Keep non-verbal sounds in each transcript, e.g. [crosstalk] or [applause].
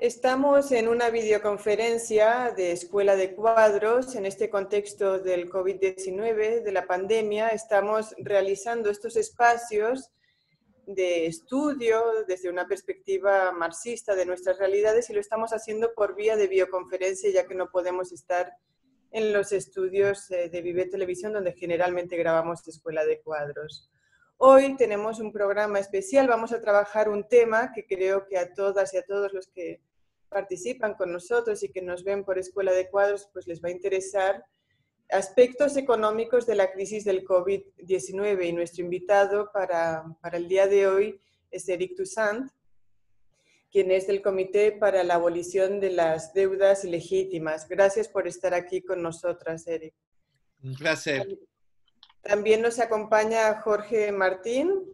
Estamos en una videoconferencia de Escuela de Cuadros en este contexto del COVID-19, de la pandemia. Estamos realizando estos espacios de estudio desde una perspectiva marxista de nuestras realidades y lo estamos haciendo por vía de videoconferencia ya que no podemos estar en los estudios eh, de Vive Televisión donde generalmente grabamos Escuela de Cuadros. Hoy tenemos un programa especial, vamos a trabajar un tema que creo que a todas y a todos los que participan con nosotros y que nos ven por Escuela de Cuadros, pues les va a interesar aspectos económicos de la crisis del COVID-19. Y nuestro invitado para, el día de hoy es Eric Toussaint, quien es del Comité para la Abolición de las Deudas Ilegítimas. Gracias por estar aquí con nosotras, Eric. Un placer. También nos acompaña Jorge Martín,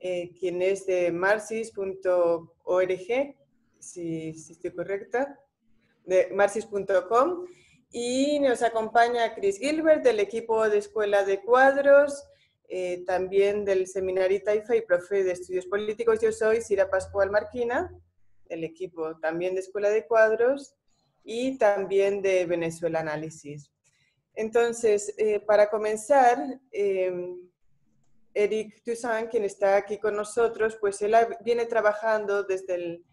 eh, quien es de marcis.org, si, estoy correcta, de marcis.com. Y nos acompaña Chris Gilbert del equipo de Escuela de Cuadros, eh, también del Seminario Taifa y profe de Estudios Políticos. Yo soy Sira Pascual Marquina, del equipo también de Escuela de Cuadros y también de Venezuela Análisis. Entonces, eh, para comenzar, em, Eric Toussaint, quien está aquí con nosotros, pues él viene trabajando desde el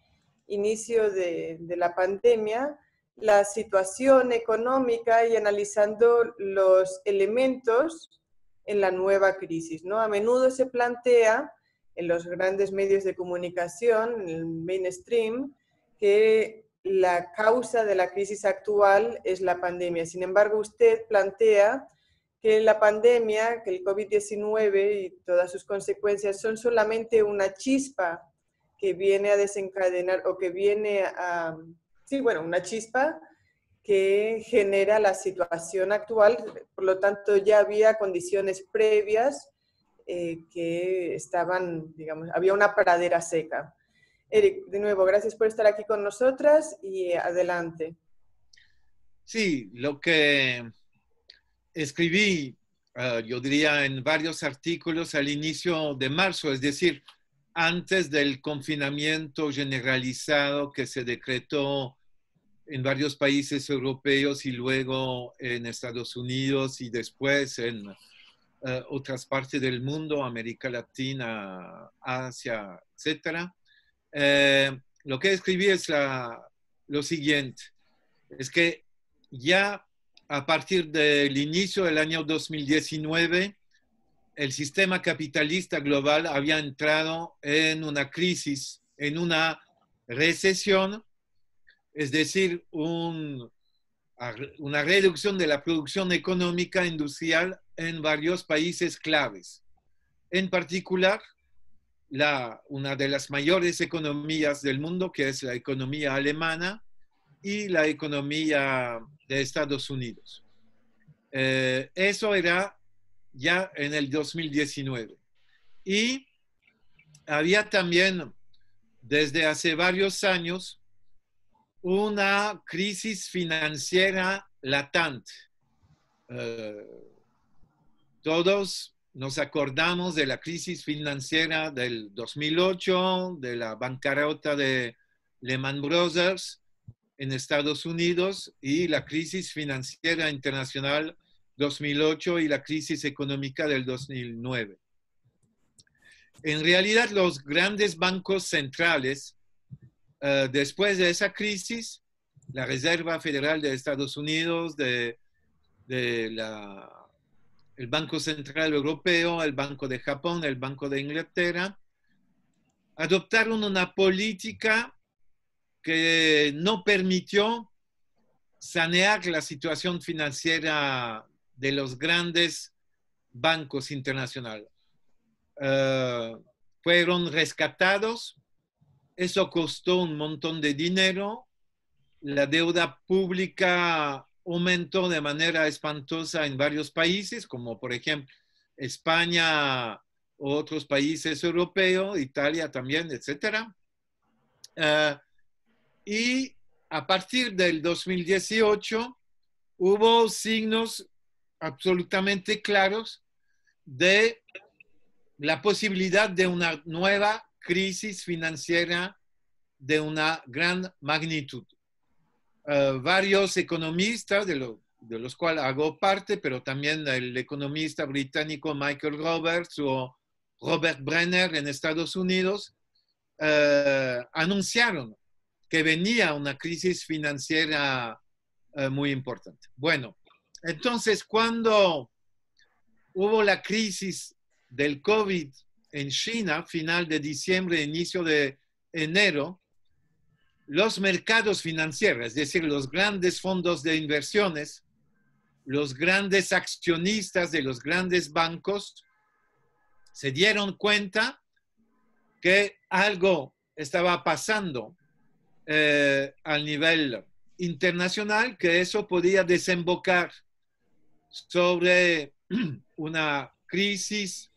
inicio de, la pandemia, la situación económica y analizando los elementos en la nueva crisis. ¿no? A menudo se plantea en los grandes medios de comunicación, en el mainstream, que la causa de la crisis actual es la pandemia. Sin embargo, usted plantea que la pandemia, que el COVID-19 y todas sus consecuencias son solamente una chispa que viene a desencadenar o que viene a, sí, bueno, una chispa que genera la situación actual. Por lo tanto, ya había condiciones previas eh, que estaban, digamos, había una paradera seca. Eric, de nuevo, gracias por estar aquí con nosotras y adelante. Sí, lo que escribí, eh, yo diría, en varios artículos al inicio de marzo, es decir, antes del confinamiento generalizado que se decretó en varios países europeos y luego en Estados Unidos y después en eh, otras partes del mundo, América Latina, Asia, etc. Eh, lo que escribí es lo siguiente, es que ya a partir del inicio del año 2019, el sistema capitalista global había entrado en una crisis, en una recesión, es decir, una reducción de la producción económica industrial en varios países claves. En particular, una de las mayores economías del mundo, que es la economía alemana, y la economía de Estados Unidos. Eh, eso era ya en el 2019. Y había también desde hace varios años una crisis financiera latente. Eh, todos nos acordamos de la crisis financiera del 2008, de la bancarrota de Lehman Brothers en Estados Unidos y la crisis financiera internacional 2008 y la crisis económica del 2009. En realidad, los grandes bancos centrales, eh, después de esa crisis, la Reserva Federal de Estados Unidos, de, el Banco Central Europeo, el Banco de Japón, el Banco de Inglaterra, adoptaron una política que no permitió sanear la situación financiera de los grandes bancos internacionales. Eh, fueron rescatados, eso costó un montón de dinero, la deuda pública aumentó de manera espantosa en varios países, como por ejemplo España otros países europeos, Italia también, etc. Eh, y a partir del 2018 hubo signos absolutamente claros de la posibilidad de una nueva crisis financiera de una gran magnitud. Eh, varios economistas, de, los cuales hago parte, pero también el economista británico Michael Roberts o Robert Brenner en Estados Unidos, eh, anunciaron que venía una crisis financiera eh, muy importante. Bueno, entonces, cuando hubo la crisis del COVID en China, final de diciembre, inicio de enero, los mercados financieros, es decir, los grandes fondos de inversiones, los grandes accionistas de los grandes bancos, se dieron cuenta que algo estaba pasando eh, al nivel internacional, que eso podía desembocar sobre [clears throat] una crisis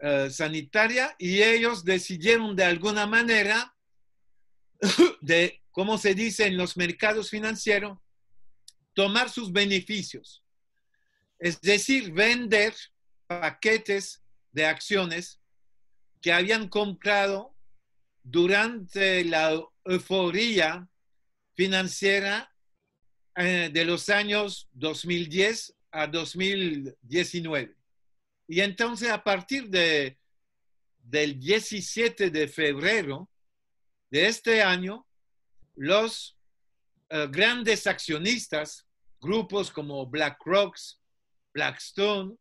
eh, sanitaria y ellos decidieron de alguna manera [clears throat] de, como se dice en los mercados financieros, tomar sus beneficios. Es decir, vender paquetes de acciones que habían comprado durante la euforia financiera eh, de los años 2010 a 2019. Y entonces a partir de, del 17 de febrero de este año, los eh, grandes accionistas, grupos como BlackRock, Blackstone,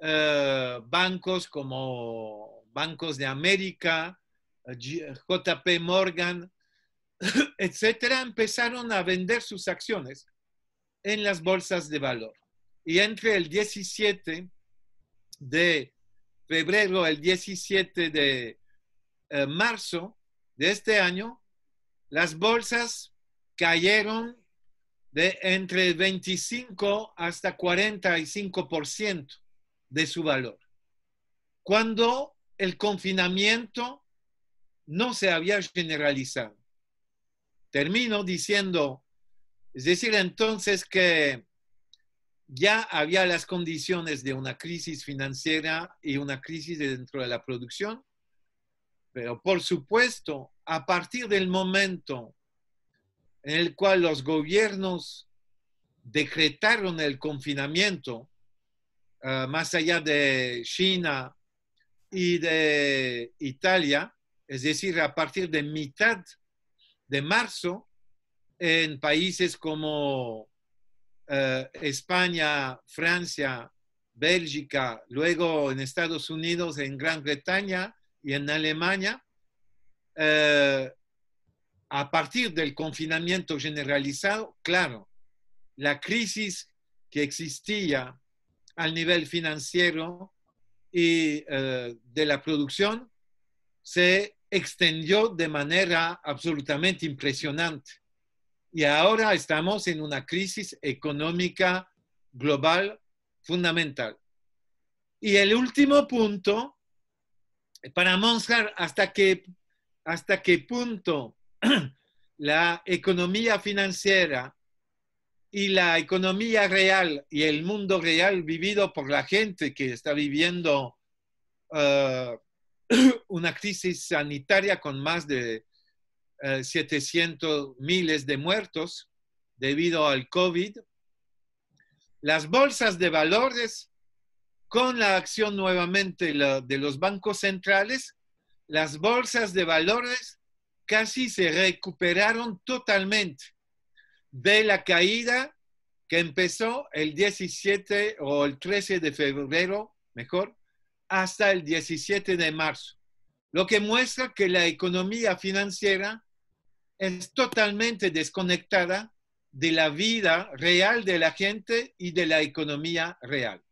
eh, bancos como Bancos de América, eh, JP Morgan, [coughs] etcétera, empezaron a vender sus acciones en las bolsas de valor y entre el 17 de febrero el 17 de eh, marzo de este año, las bolsas cayeron de entre 25 hasta 45% de su valor. Cuando el confinamiento no se había generalizado. Termino diciendo, es decir, entonces que ya había las condiciones de una crisis financiera y una crisis dentro de la producción, pero por supuesto, a partir del momento en el cual los gobiernos decretaron el confinamiento, ah, más allá de China y de Italia, es decir, a partir de mitad de marzo, en países como eh, España, Francia, Bélgica, luego en Estados Unidos, en Gran Bretaña y en Alemania, eh, a partir del confinamiento generalizado, claro, la crisis que existía al nivel financiero y eh, de la producción se extendió de manera absolutamente impresionante. Y ahora estamos en una crisis económica global fundamental. Y el último punto, para mostrar hasta qué, hasta qué punto [clears throat] la economía financiera y la economía real y el mundo real vivido por la gente que está viviendo eh, [clears throat] una crisis sanitaria con más de 700 eh, miles de muertos debido al COVID. Las bolsas de valores, con la acción nuevamente de los bancos centrales, las bolsas de valores casi se recuperaron totalmente de la caída que empezó el 17 o el 13 de febrero, mejor, hasta el 17 de marzo, lo que muestra que la economía financiera es totalmente desconectada de la vida real de la gente y de la economía real.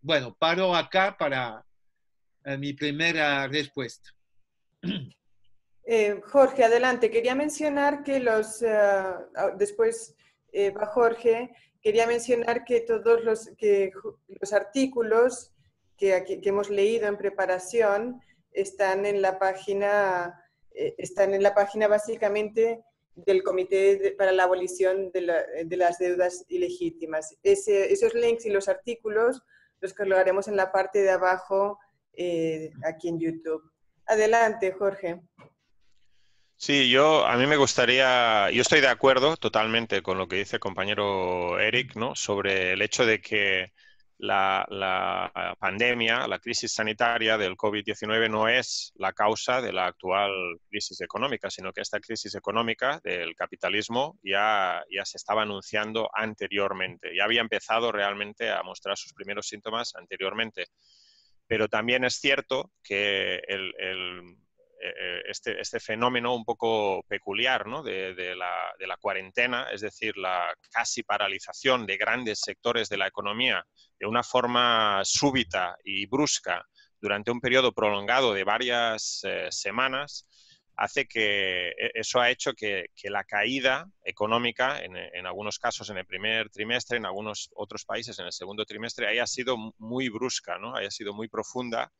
Bueno, paro acá para eh, mi primera respuesta. [clears throat] Eh, Jorge, adelante. Quería mencionar que los, eh, ah, después va Jorge, quería mencionar que todos los, que los artículos que, que hemos leído en preparación están en la página eh, están en la página básicamente del Comité para la Abolición de, las Deudas Ilegítimas. esos links y los artículos los colgaremos en la parte de abajo eh, aquí en YouTube. Adelante, Jorge. Sí, yo a mí me gustaría, yo estoy de acuerdo totalmente con lo que dice el compañero Eric, ¿no? Sobre el hecho de que la, pandemia, la crisis sanitaria del COVID-19 no es la causa de la actual crisis económica, sino que esta crisis económica del capitalismo ya, ya se estaba anunciando anteriormente, ya había empezado realmente a mostrar sus primeros síntomas anteriormente. Pero también es cierto que el eh, eh, este, este, fenómeno un poco peculiar de, la, cuarentena, es decir, la casi paralización de grandes sectores de la economía de una forma súbita y brusca durante un periodo prolongado de varias eh, semanas, hace que e, eso ha hecho que, la caída económica, en, algunos casos en el primer trimestre, en algunos otros países en el segundo trimestre, haya sido muy brusca, ¿no? haya sido muy profunda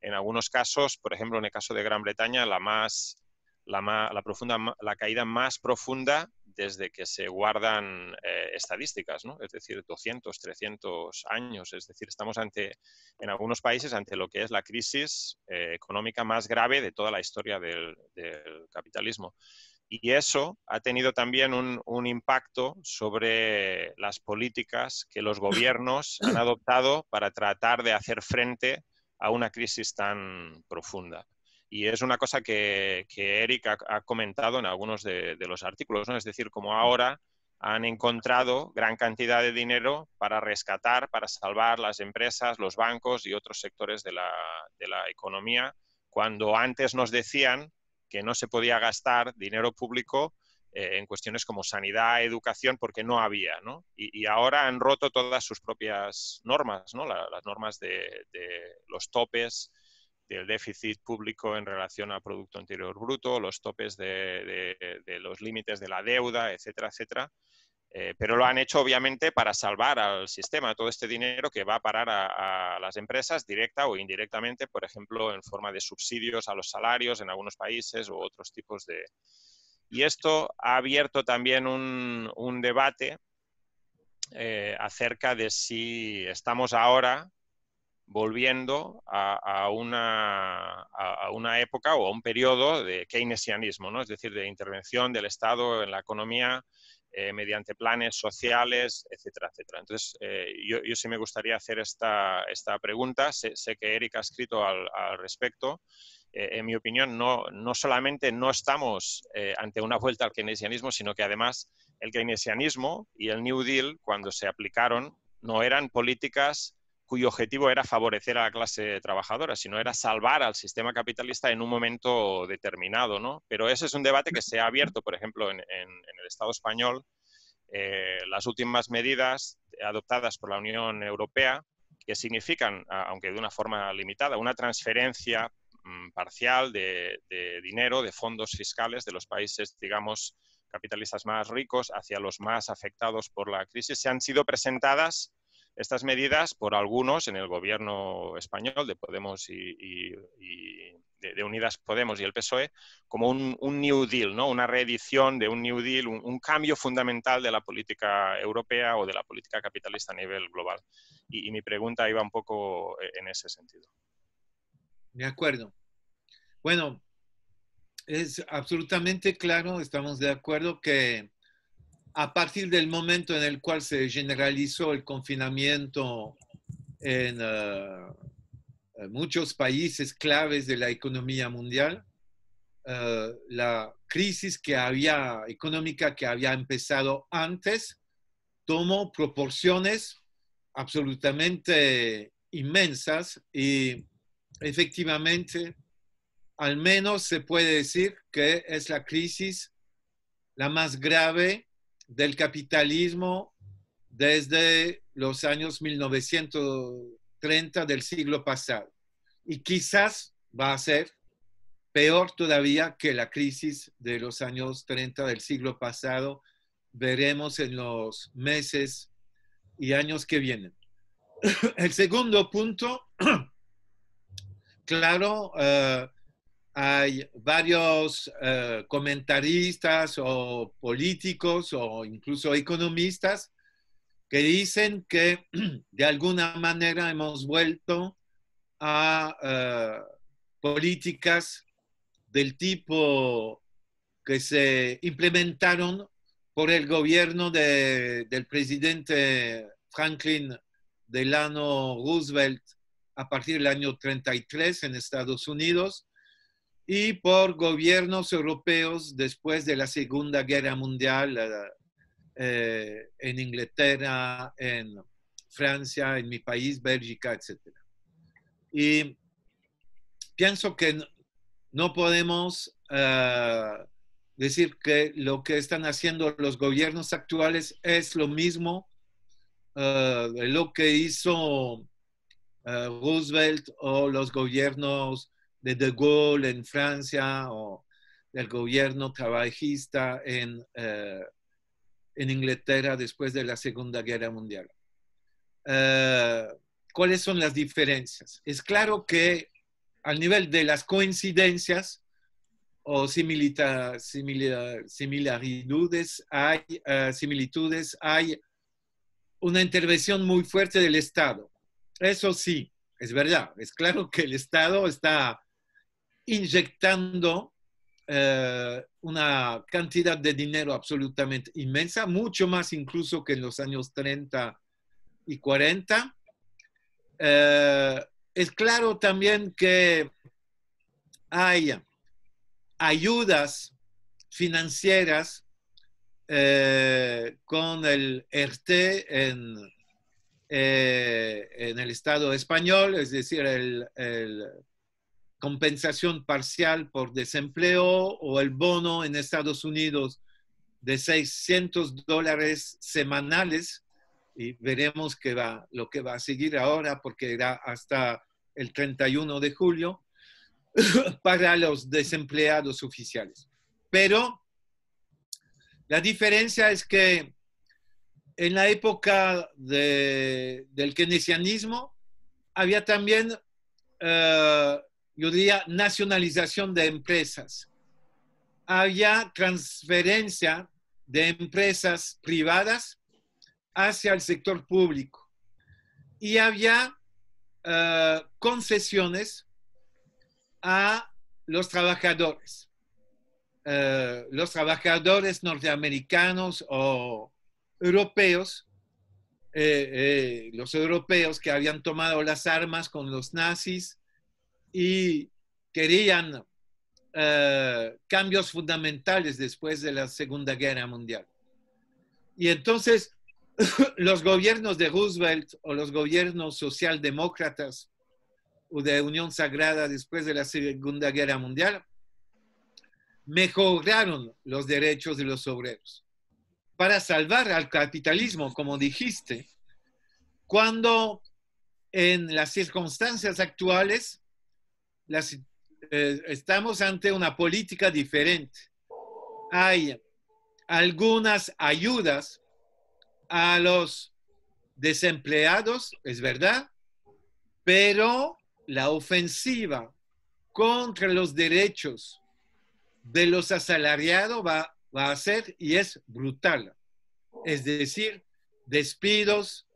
en algunos casos, por ejemplo, en el caso de Gran Bretaña, la, más, la, la, profunda, la caída más profunda desde que se guardan eh, estadísticas, es decir, 200, 300 años. Es decir, estamos ante, en algunos países ante lo que es la crisis eh, económica más grave de toda la historia del, capitalismo. Y eso ha tenido también un, un, impacto sobre las políticas que los gobiernos han adoptado para tratar de hacer frente a una crisis tan profunda. Y es una cosa que, que Eric ha, comentado en algunos de, los artículos, ¿no? Es decir, como ahora han encontrado gran cantidad de dinero para rescatar, para salvar las empresas, los bancos y otros sectores de la, de la economía, cuando antes nos decían que no se podía gastar dinero público eh, en cuestiones como sanidad, educación, porque no había, ¿no? Y, ahora han roto todas sus propias normas, ¿no? las normas de, los topes del déficit público en relación al Producto Interior Bruto, los topes de, los límites de la deuda, etcétera, etcétera. Eh, pero lo han hecho obviamente para salvar al sistema todo este dinero que va a parar a, a, las empresas directa o indirectamente, por ejemplo, en forma de subsidios a los salarios en algunos países u otros tipos de, y esto ha abierto también un, debate eh, acerca de si estamos ahora volviendo a, a, una, época o a un periodo de keynesianismo, ¿no? es decir, de intervención del Estado en la economía eh, mediante planes sociales, etcétera, etcétera. Entonces, eh, yo, sí me gustaría hacer esta, pregunta. Sé, que Eric ha escrito al respecto eh, en mi opinión, no, no solamente no estamos eh, ante una vuelta al keynesianismo, sino que además el keynesianismo y el New Deal, cuando se aplicaron, no eran políticas cuyo objetivo era favorecer a la clase trabajadora, sino era salvar al sistema capitalista en un momento determinado. Pero ese es un debate que se ha abierto, por ejemplo, en, el Estado español. Eh, las últimas medidas adoptadas por la Unión Europea, que significan, aunque de una forma limitada, una transferencia Mm, parcial de, dinero, de fondos fiscales de los países, digamos, capitalistas más ricos hacia los más afectados por la crisis. Se han sido presentadas estas medidas por algunos en el gobierno español de Podemos y, de, Unidas Podemos y el PSOE como un, New Deal, ¿no? una reedición de un New Deal, un, cambio fundamental de la política europea o de la política capitalista a nivel global. y mi pregunta iba un poco eh, en ese sentido. De acuerdo. Bueno, es absolutamente claro, estamos de acuerdo que a partir del momento en el cual se generalizó el confinamiento en ah, muchos países claves de la economía mundial, ah, la crisis que había, económica que había empezado antes tomó proporciones absolutamente inmensas y efectivamente, al menos se puede decir que es la crisis la más grave del capitalismo desde los años 1930 del siglo pasado. Y quizás va a ser peor todavía que la crisis de los años 30 del siglo pasado. Veremos en los meses y años que vienen. [coughs] El segundo punto claro, eh, hay varios eh, comentaristas o políticos o incluso economistas que dicen que [clears throat] de alguna manera hemos vuelto a eh, políticas del tipo que se implementaron por el gobierno del presidente Franklin Delano Roosevelt a partir del año 33 en Estados Unidos y por gobiernos europeos después de la Segunda Guerra Mundial eh, eh, en Inglaterra, en Francia, en mi país, Bélgica, etc. Y pienso que no podemos eh, decir que lo que están haciendo los gobiernos actuales es lo mismo de lo que hizo eh, Roosevelt o los gobiernos de De Gaulle en Francia o del gobierno trabajista en, eh, en Inglaterra después de la Segunda Guerra Mundial. Eh, ¿Cuáles son las diferencias? Es claro que al nivel de las coincidencias o hay, similitudes, hay una intervención muy fuerte del Estado eso sí, es verdad. Es claro que el Estado está inyectando eh, una cantidad de dinero absolutamente inmensa, mucho más incluso que en los años 30 y 40. Eh, es claro también que hay ayudas financieras eh, con el ERTE en eh, en el Estado español, es decir, el, compensación parcial por desempleo o el bono en Estados Unidos de 600 dólares semanales y veremos qué va, lo que va a seguir ahora porque era hasta el 31 de julio [coughs] para los desempleados oficiales. Pero la diferencia es que en la época del keynesianismo había también, eh, yo diría, nacionalización de empresas. Había transferencia de empresas privadas hacia el sector público y había eh, concesiones a los trabajadores. Eh, los trabajadores norteamericanos o europeos, eh, eh, los europeos que habían tomado las armas con los nazis y querían eh, cambios fundamentales después de la Segunda Guerra Mundial. Y entonces [laughs] los gobiernos de Roosevelt o los gobiernos socialdemócratas o de Unión Sagrada después de la Segunda Guerra Mundial mejoraron los derechos de los obreros para salvar al capitalismo, como dijiste, cuando en las circunstancias actuales eh, estamos ante una política diferente. Hay algunas ayudas a los desempleados, es verdad, pero la ofensiva contra los derechos de los asalariados va va a hacer y es brutal. Es decir, despidos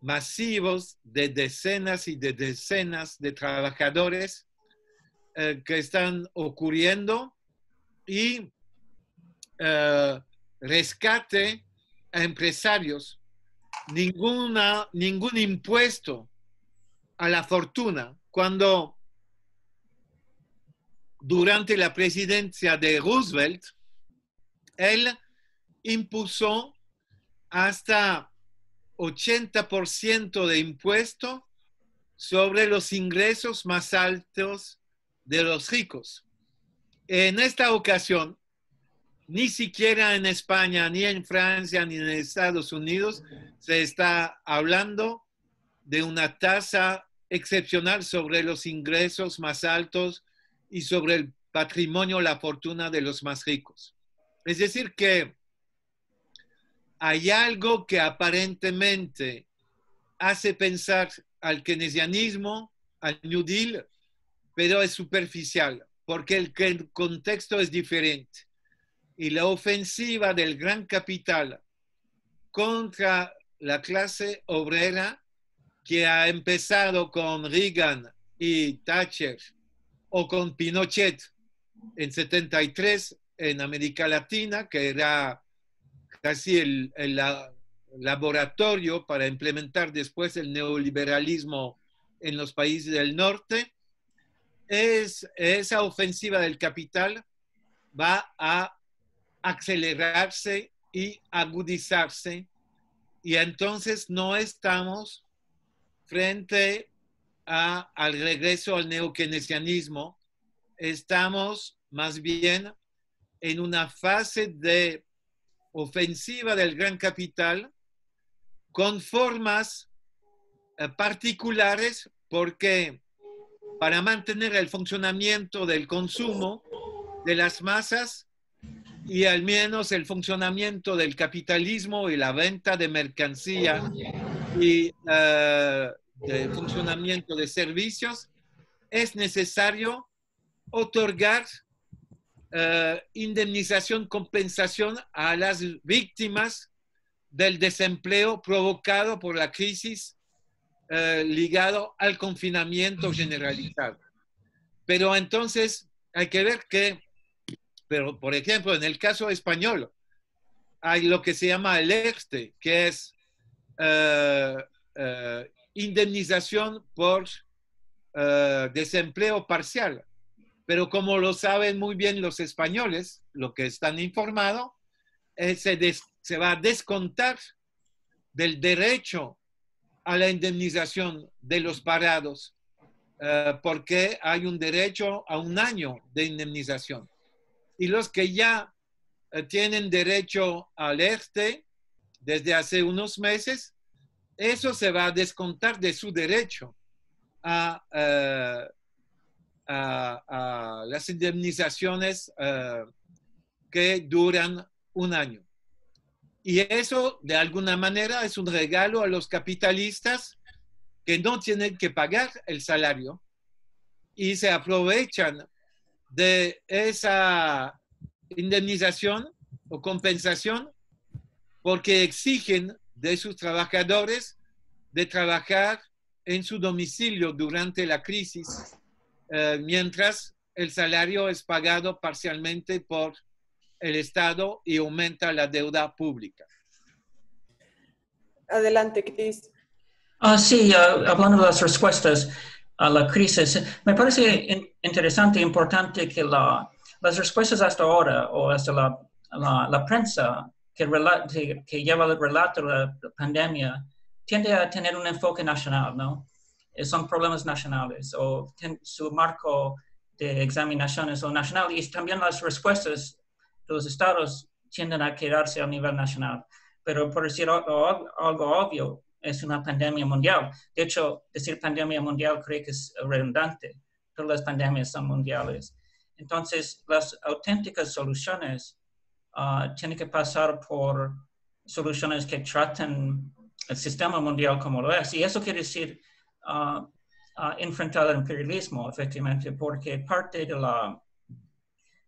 masivos de decenas y de decenas de trabajadores eh, que están ocurriendo y eh, rescate a empresarios. Ninguna, ningún impuesto a la fortuna. Cuando durante la presidencia de Roosevelt, él impuso hasta 80% de impuesto sobre los ingresos más altos de los ricos. En esta ocasión, ni siquiera en España, ni en Francia, ni en Estados Unidos se está hablando de una tasa excepcional sobre los ingresos más altos y sobre el patrimonio, la fortuna de los más ricos. Es decir, que hay algo que aparentemente hace pensar al keynesianismo, al New Deal, pero es superficial, porque el contexto es diferente. Y la ofensiva del gran capital contra la clase obrera, que ha empezado con Reagan y Thatcher o con Pinochet en 73, en América Latina, que era casi el, el laboratorio para implementar después el neoliberalismo en los países del norte, es, esa ofensiva del capital va a acelerarse y agudizarse y entonces no estamos frente al regreso al neokeynesianismo, estamos más bien en una fase de ofensiva del gran capital con formas eh, particulares porque para mantener el funcionamiento del consumo de las masas y al menos el funcionamiento del capitalismo y la venta de mercancía y el eh, de funcionamiento de servicios, es necesario otorgar eh, indemnización, compensación a las víctimas del desempleo provocado por la crisis eh, ligado al confinamiento generalizado. Pero entonces hay que ver que, pero por ejemplo, en el caso español, hay lo que se llama el EXTE, que es eh, indemnización por desempleo parcial pero como lo saben muy bien los españoles, lo que están informados, eh, se, va a descontar del derecho a la indemnización de los parados, eh, porque hay un derecho a un año de indemnización. Y los que ya eh, tienen derecho al ERTE desde hace unos meses, eso se va a descontar de su derecho a a, las indemnizaciones eh, que duran un año. Y eso, de alguna manera, es un regalo a los capitalistas que no tienen que pagar el salario y se aprovechan de esa indemnización o compensación porque exigen de sus trabajadores de trabajar en su domicilio durante la crisis eh, mientras el salario es pagado parcialmente por el Estado y aumenta la deuda pública. Adelante, Cris. Ah, sí, ah, hablando de las respuestas a la crisis, me parece interesante e importante que la, las respuestas hasta ahora o hasta la, la, prensa que, que, lleva el relato de la pandemia tiende a tener un enfoque nacional, ¿no? Eh, son problemas nacionales o su marco de examinaciones o nacional y también las respuestas de los estados tienden a quedarse a nivel nacional. Pero por decir algo, obvio, es una pandemia mundial. De hecho, decir pandemia mundial creo que es redundante. Todas las pandemias son mundiales. Entonces, las auténticas soluciones ah, tienen que pasar por soluciones que traten el sistema mundial como lo es. Y eso quiere decir uh, enfrentar el imperialismo, efectivamente, porque parte de la,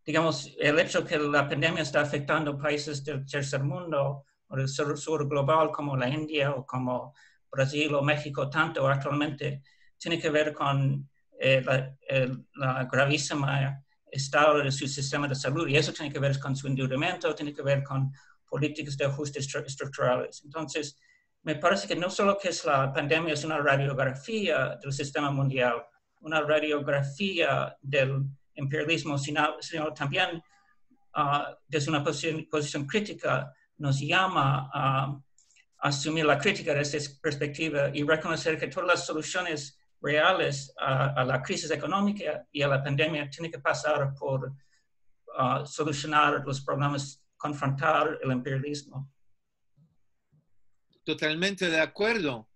digamos, el hecho que la pandemia está afectando países del tercer mundo o del sur, global como la India o como Brasil o México tanto actualmente, tiene que ver con eh, la, el, la, gravísima estado de su sistema de salud y eso tiene que ver con su endeudamiento, tiene que ver con políticas de ajustes estructurales. Entonces, me parece que no solo que la pandemia es una radiografía del sistema mundial, una radiografía del imperialismo, sino, también ah, desde una posición, crítica nos llama a asumir la crítica desde esta perspectiva y reconocer que todas las soluciones reales a, la crisis económica y a la pandemia tienen que pasar por ah, solucionar los problemas, confrontar el imperialismo totalmente de acuerdo.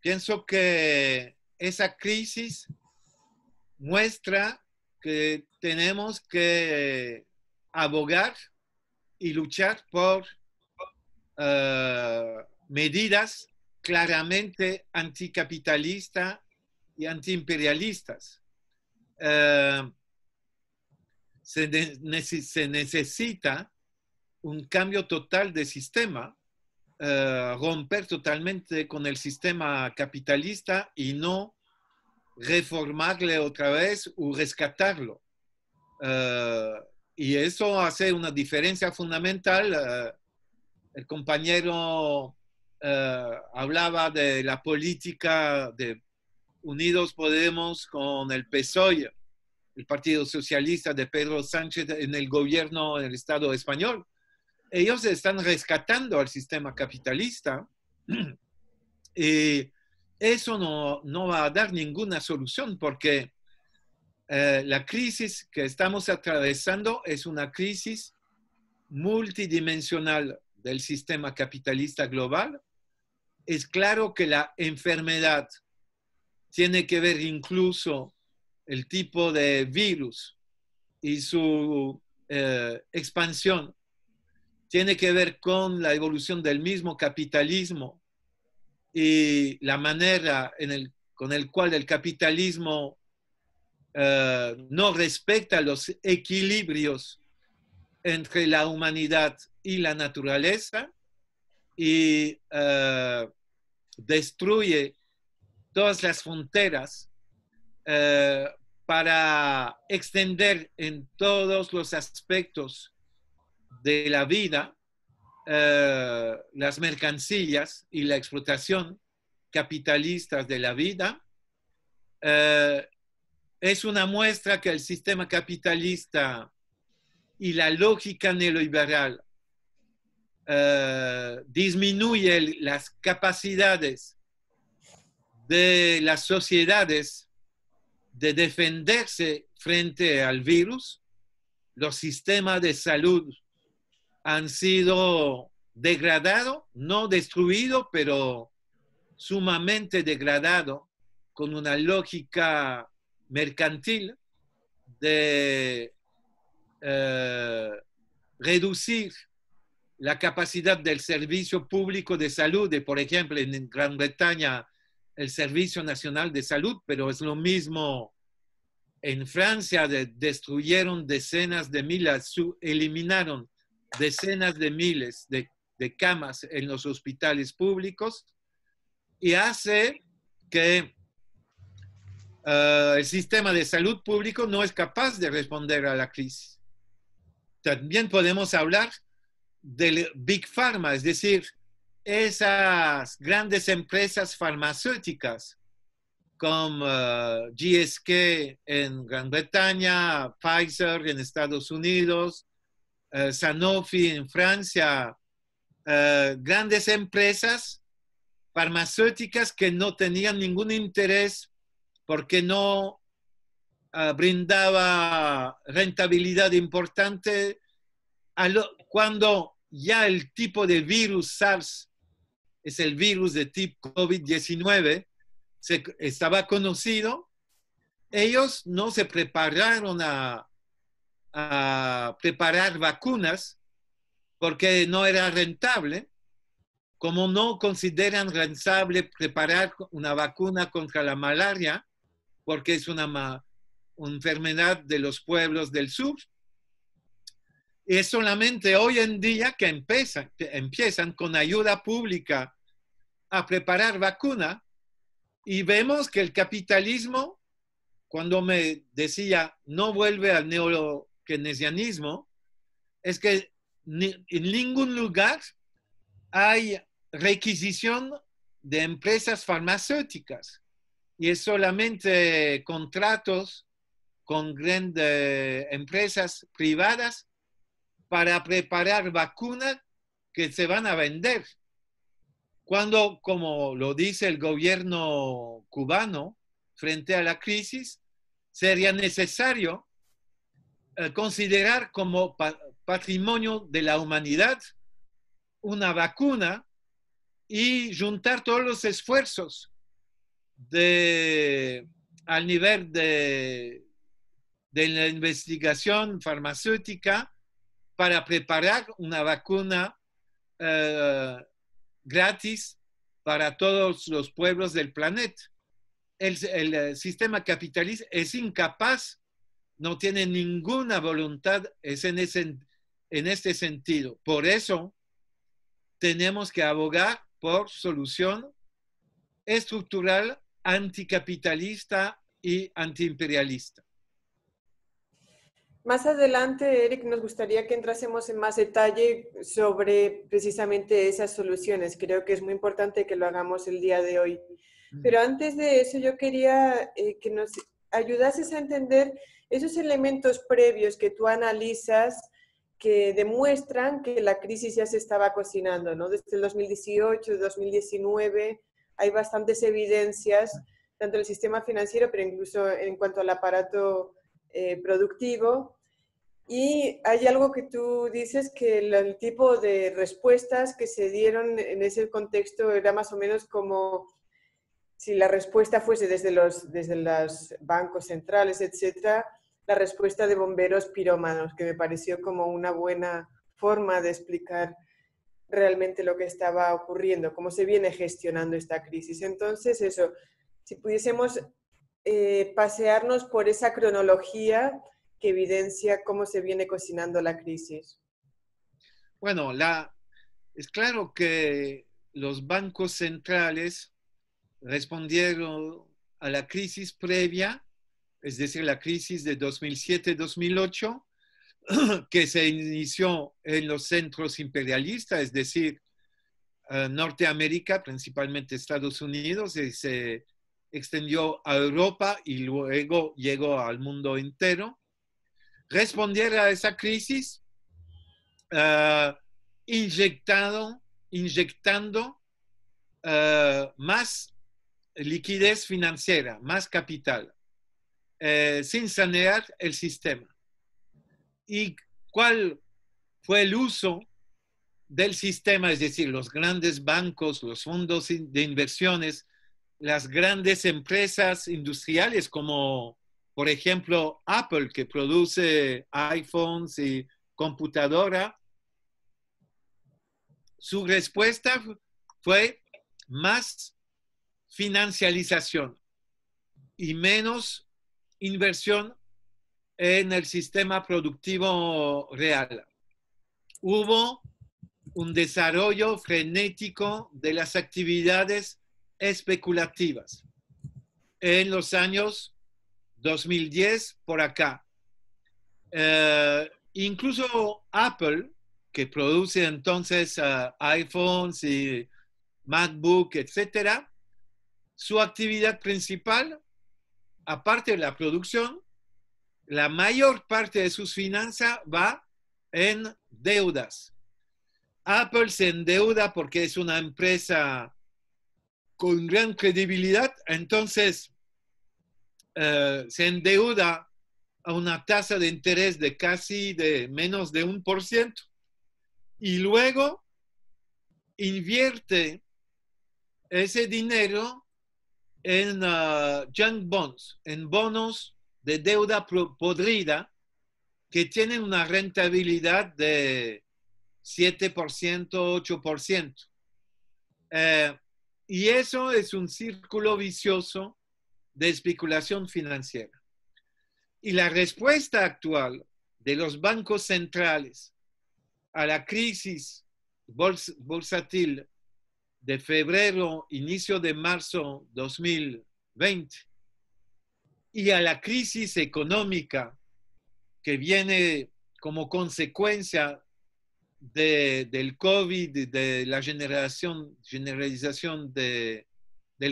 Pienso que esa crisis muestra que tenemos que abogar y luchar por eh, medidas claramente anticapitalistas y antiimperialistas. Eh, se necesita un cambio total de sistema eh, romper totalmente con el sistema capitalista y no reformarle otra vez o rescatarlo. Eh, y eso hace una diferencia fundamental. Eh, el compañero hablaba de la política de Unidos Podemos con el PSOE, el Partido Socialista de Pedro Sánchez en el gobierno del Estado español ellos están rescatando al sistema capitalista. [clears throat] Y eso no, va a dar ninguna solución porque eh, la crisis que estamos atravesando es una crisis multidimensional del sistema capitalista global. Es claro que la enfermedad tiene que ver incluso el tipo de virus y su eh, expansión tiene que ver con la evolución del mismo capitalismo y la manera con el cual el capitalismo eh, no respeta los equilibrios entre la humanidad y la naturaleza y eh, destruye todas las fronteras eh, para extender en todos los aspectos de la vida, eh, las mercancías y la explotación capitalistas de la vida, eh, es una muestra que el sistema capitalista y la lógica neoliberal disminuyen eh, disminuye las capacidades de las sociedades de defenderse frente al virus, los sistemas de salud han sido degradado, no destruido, pero sumamente degradado con una lógica mercantil de eh, reducir la capacidad del servicio público de salud, de, por ejemplo, en Gran Bretaña, el Servicio Nacional de Salud, pero es lo mismo en Francia, destruyeron decenas de miles, eliminaron decenas de miles de, camas en los hospitales públicos y hace que eh, el sistema de salud público no es capaz de responder a la crisis. También podemos hablar del Big Pharma, es decir, esas grandes empresas farmacéuticas como eh, GSK en Gran Bretaña, Pfizer en Estados Unidos, eh, Sanofi en Francia, eh, grandes empresas farmacéuticas que no tenían ningún interés porque no eh, brindaba rentabilidad importante. cuando ya el tipo de virus SARS es el virus de tipo COVID-19, estaba conocido, ellos no se prepararon a, a preparar vacunas porque no era rentable, como no consideran rentable preparar una vacuna contra la malaria, porque es una, enfermedad de los pueblos del sur, es solamente hoy en día que empiezan, que empiezan con ayuda pública a preparar vacuna y vemos que el capitalismo, cuando me decía no vuelve al neuro, keynesianismo es que en ningún lugar hay requisición de empresas farmacéuticas y es solamente contratos con grandes empresas privadas para preparar vacunas que se van a vender. Cuando, como lo dice el gobierno cubano, frente a la crisis, sería necesario eh, considerar como patrimonio de la humanidad una vacuna y juntar todos los esfuerzos de, al nivel de, de la investigación farmacéutica para preparar una vacuna eh, gratis para todos los pueblos del planeta. El, el eh, sistema capitalista es incapaz no tiene ninguna voluntad es en, en este sentido. Por eso tenemos que abogar por solución estructural anticapitalista y antiimperialista. Más adelante, Eric, nos gustaría que entrásemos en más detalle sobre precisamente esas soluciones. Creo que es muy importante que lo hagamos el día de hoy. Mm. Pero antes de eso, yo quería eh, que nos ayudases a entender esos elementos previos que tú analizas que demuestran que la crisis ya se estaba cocinando, ¿no? Desde el 2018, 2019, hay bastantes evidencias, tanto en el sistema financiero, pero incluso en cuanto al aparato eh, productivo. Y hay algo que tú dices que el, tipo de respuestas que se dieron en ese contexto era más o menos como si la respuesta fuese desde los desde los bancos centrales, etcétera, la respuesta de bomberos pirómanos, que me pareció como una buena forma de explicar realmente lo que estaba ocurriendo, cómo se viene gestionando esta crisis. Entonces, eso, si pudiésemos eh, pasearnos por esa cronología que evidencia cómo se viene cocinando la crisis. Bueno, la, es claro que los bancos centrales respondieron a la crisis previa es decir, la crisis de 2007-2008, [clears throat] que se inició en los centros imperialistas, es decir, eh, Norteamérica, principalmente Estados Unidos, y se extendió a Europa y luego llegó al mundo entero. respondiera a esa crisis eh, inyectando eh, más liquidez financiera, más capital. Eh, sin sanear el sistema. ¿Y cuál fue el uso del sistema? Es decir, los grandes bancos, los fondos de inversiones, las grandes empresas industriales como, por ejemplo, Apple, que produce iPhones y computadora, su respuesta fue más financialización y menos inversión en el sistema productivo real. Hubo un desarrollo frenético de las actividades especulativas en los años 2010 por acá. Eh, incluso Apple, que produce entonces eh, iPhones y MacBook, etcétera, su actividad principal aparte de la producción, la mayor parte de sus finanzas va en deudas. Apple se endeuda porque es una empresa con gran credibilidad, entonces eh, se endeuda a una tasa de interés de casi de menos de un por ciento y luego invierte ese dinero en ah, junk bonds, en bonos de deuda podrida que tienen una rentabilidad de 7%, 8%. Eh, y eso es un círculo vicioso de especulación financiera. Y la respuesta actual de los bancos centrales a la crisis bursátil de febrero, inicio de marzo 2020, y a la crisis económica que viene como consecuencia del COVID, de la generación, generalización del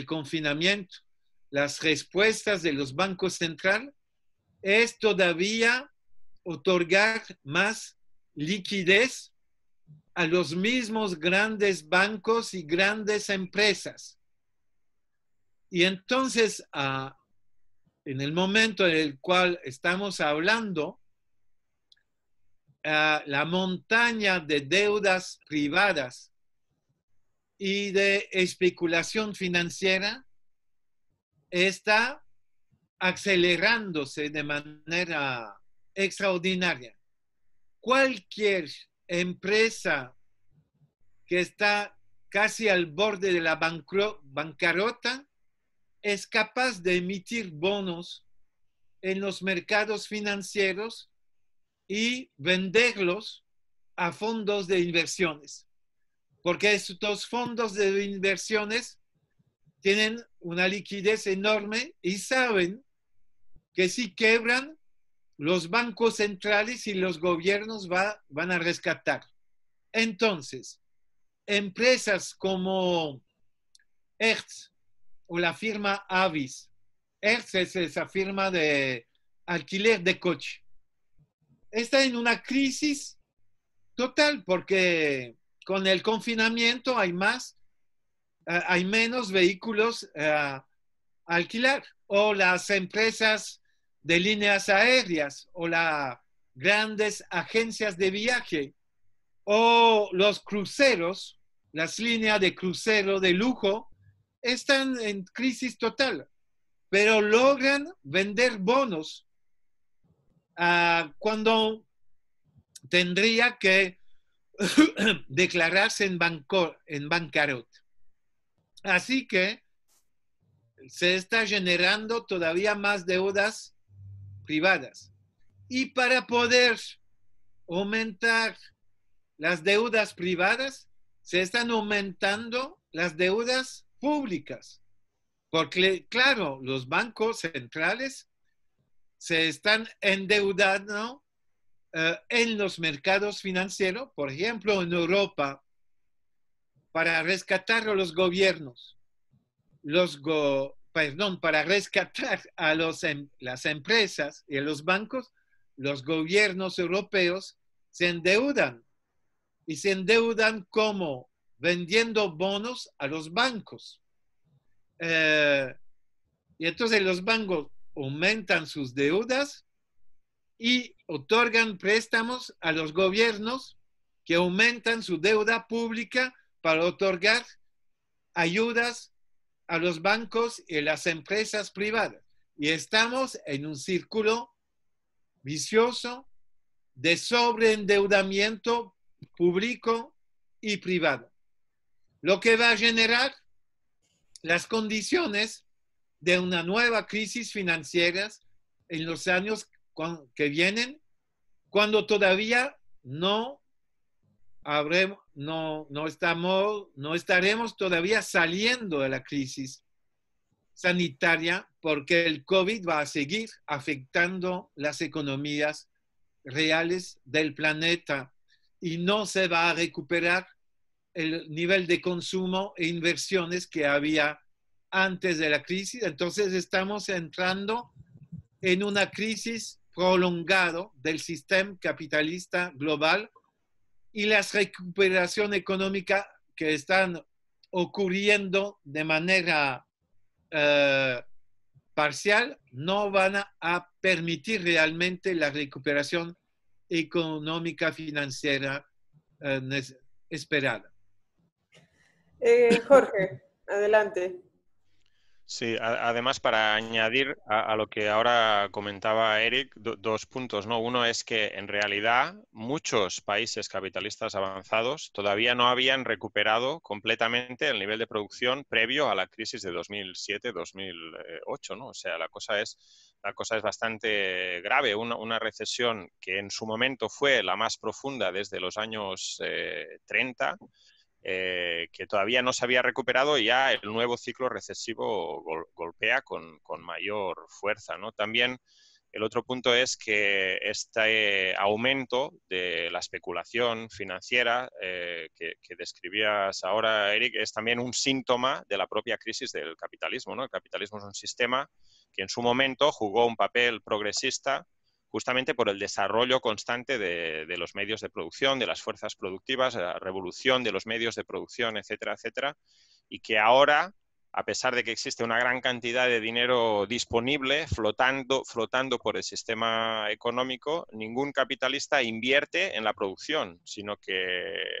confinamiento, las respuestas de los bancos centrales es todavía otorgar más liquidez a los mismos grandes bancos y grandes empresas. Y entonces, ah, en el momento en el cual estamos hablando, ah, la montaña de deudas privadas y de especulación financiera está acelerándose de manera extraordinaria. Cualquier empresa que está casi al borde de la bancarrota es capaz de emitir bonos en los mercados financieros y venderlos a fondos de inversiones, porque estos fondos de inversiones tienen una liquidez enorme y saben que si quebran, los bancos centrales y los gobiernos va, van a rescatar. Entonces, empresas como Hertz o la firma Avis, Hertz es esa firma de alquiler de coche, está en una crisis total porque con el confinamiento hay más, eh, hay menos vehículos eh, a alquilar o las empresas de líneas aéreas o las grandes agencias de viaje o los cruceros, las líneas de crucero de lujo, están en crisis total, pero logran vender bonos ah, cuando tendría que [coughs] declararse en, banco, en Así que se está generando todavía más deudas privadas. Y para poder aumentar las deudas privadas, se están aumentando las deudas públicas. Porque, claro, los bancos centrales se están endeudando eh, en los mercados financieros, por ejemplo, en Europa, para rescatar a los gobiernos. Los, go perdón, para rescatar a los, em, las empresas y a los bancos, los gobiernos europeos se endeudan. Y se endeudan como vendiendo bonos a los bancos. Eh, y entonces los bancos aumentan sus deudas y otorgan préstamos a los gobiernos que aumentan su deuda pública para otorgar ayudas a los bancos y las empresas privadas. Y estamos en un círculo vicioso de sobreendeudamiento público y privado, lo que va a generar las condiciones de una nueva crisis financiera en los años que vienen, cuando todavía no habremos, no, estamos, no estaremos todavía saliendo de la crisis sanitaria porque el COVID va a seguir afectando las economías reales del planeta y no se va a recuperar el nivel de consumo e inversiones que había antes de la crisis. Entonces estamos entrando en una crisis prolongada del sistema capitalista global y la recuperación económica que están ocurriendo de manera eh, parcial no van a permitir realmente la recuperación económica financiera eh, esperada. Eh, Jorge, adelante. Sí, además para añadir a, lo que ahora comentaba Eric, dos puntos. ¿no? Uno es que en realidad muchos países capitalistas avanzados todavía no habían recuperado completamente el nivel de producción previo a la crisis de 2007-2008. ¿no? O sea, la cosa es, la cosa es bastante grave. Una, una, recesión que en su momento fue la más profunda desde los años 30 eh, eh, que todavía no se había recuperado y ya el nuevo ciclo recesivo golpea con, mayor fuerza. También el otro punto es que este aumento de la especulación financiera eh, que, describías ahora, Eric, es también un síntoma de la propia crisis del capitalismo. El capitalismo es un sistema que en su momento jugó un papel progresista justamente por el desarrollo constante de, los medios de producción, de las fuerzas productivas, la revolución de los medios de producción, etcétera, etcétera, y que ahora a pesar de que existe una gran cantidad de dinero disponible flotando, flotando por el sistema económico, ningún capitalista invierte en la producción, sino que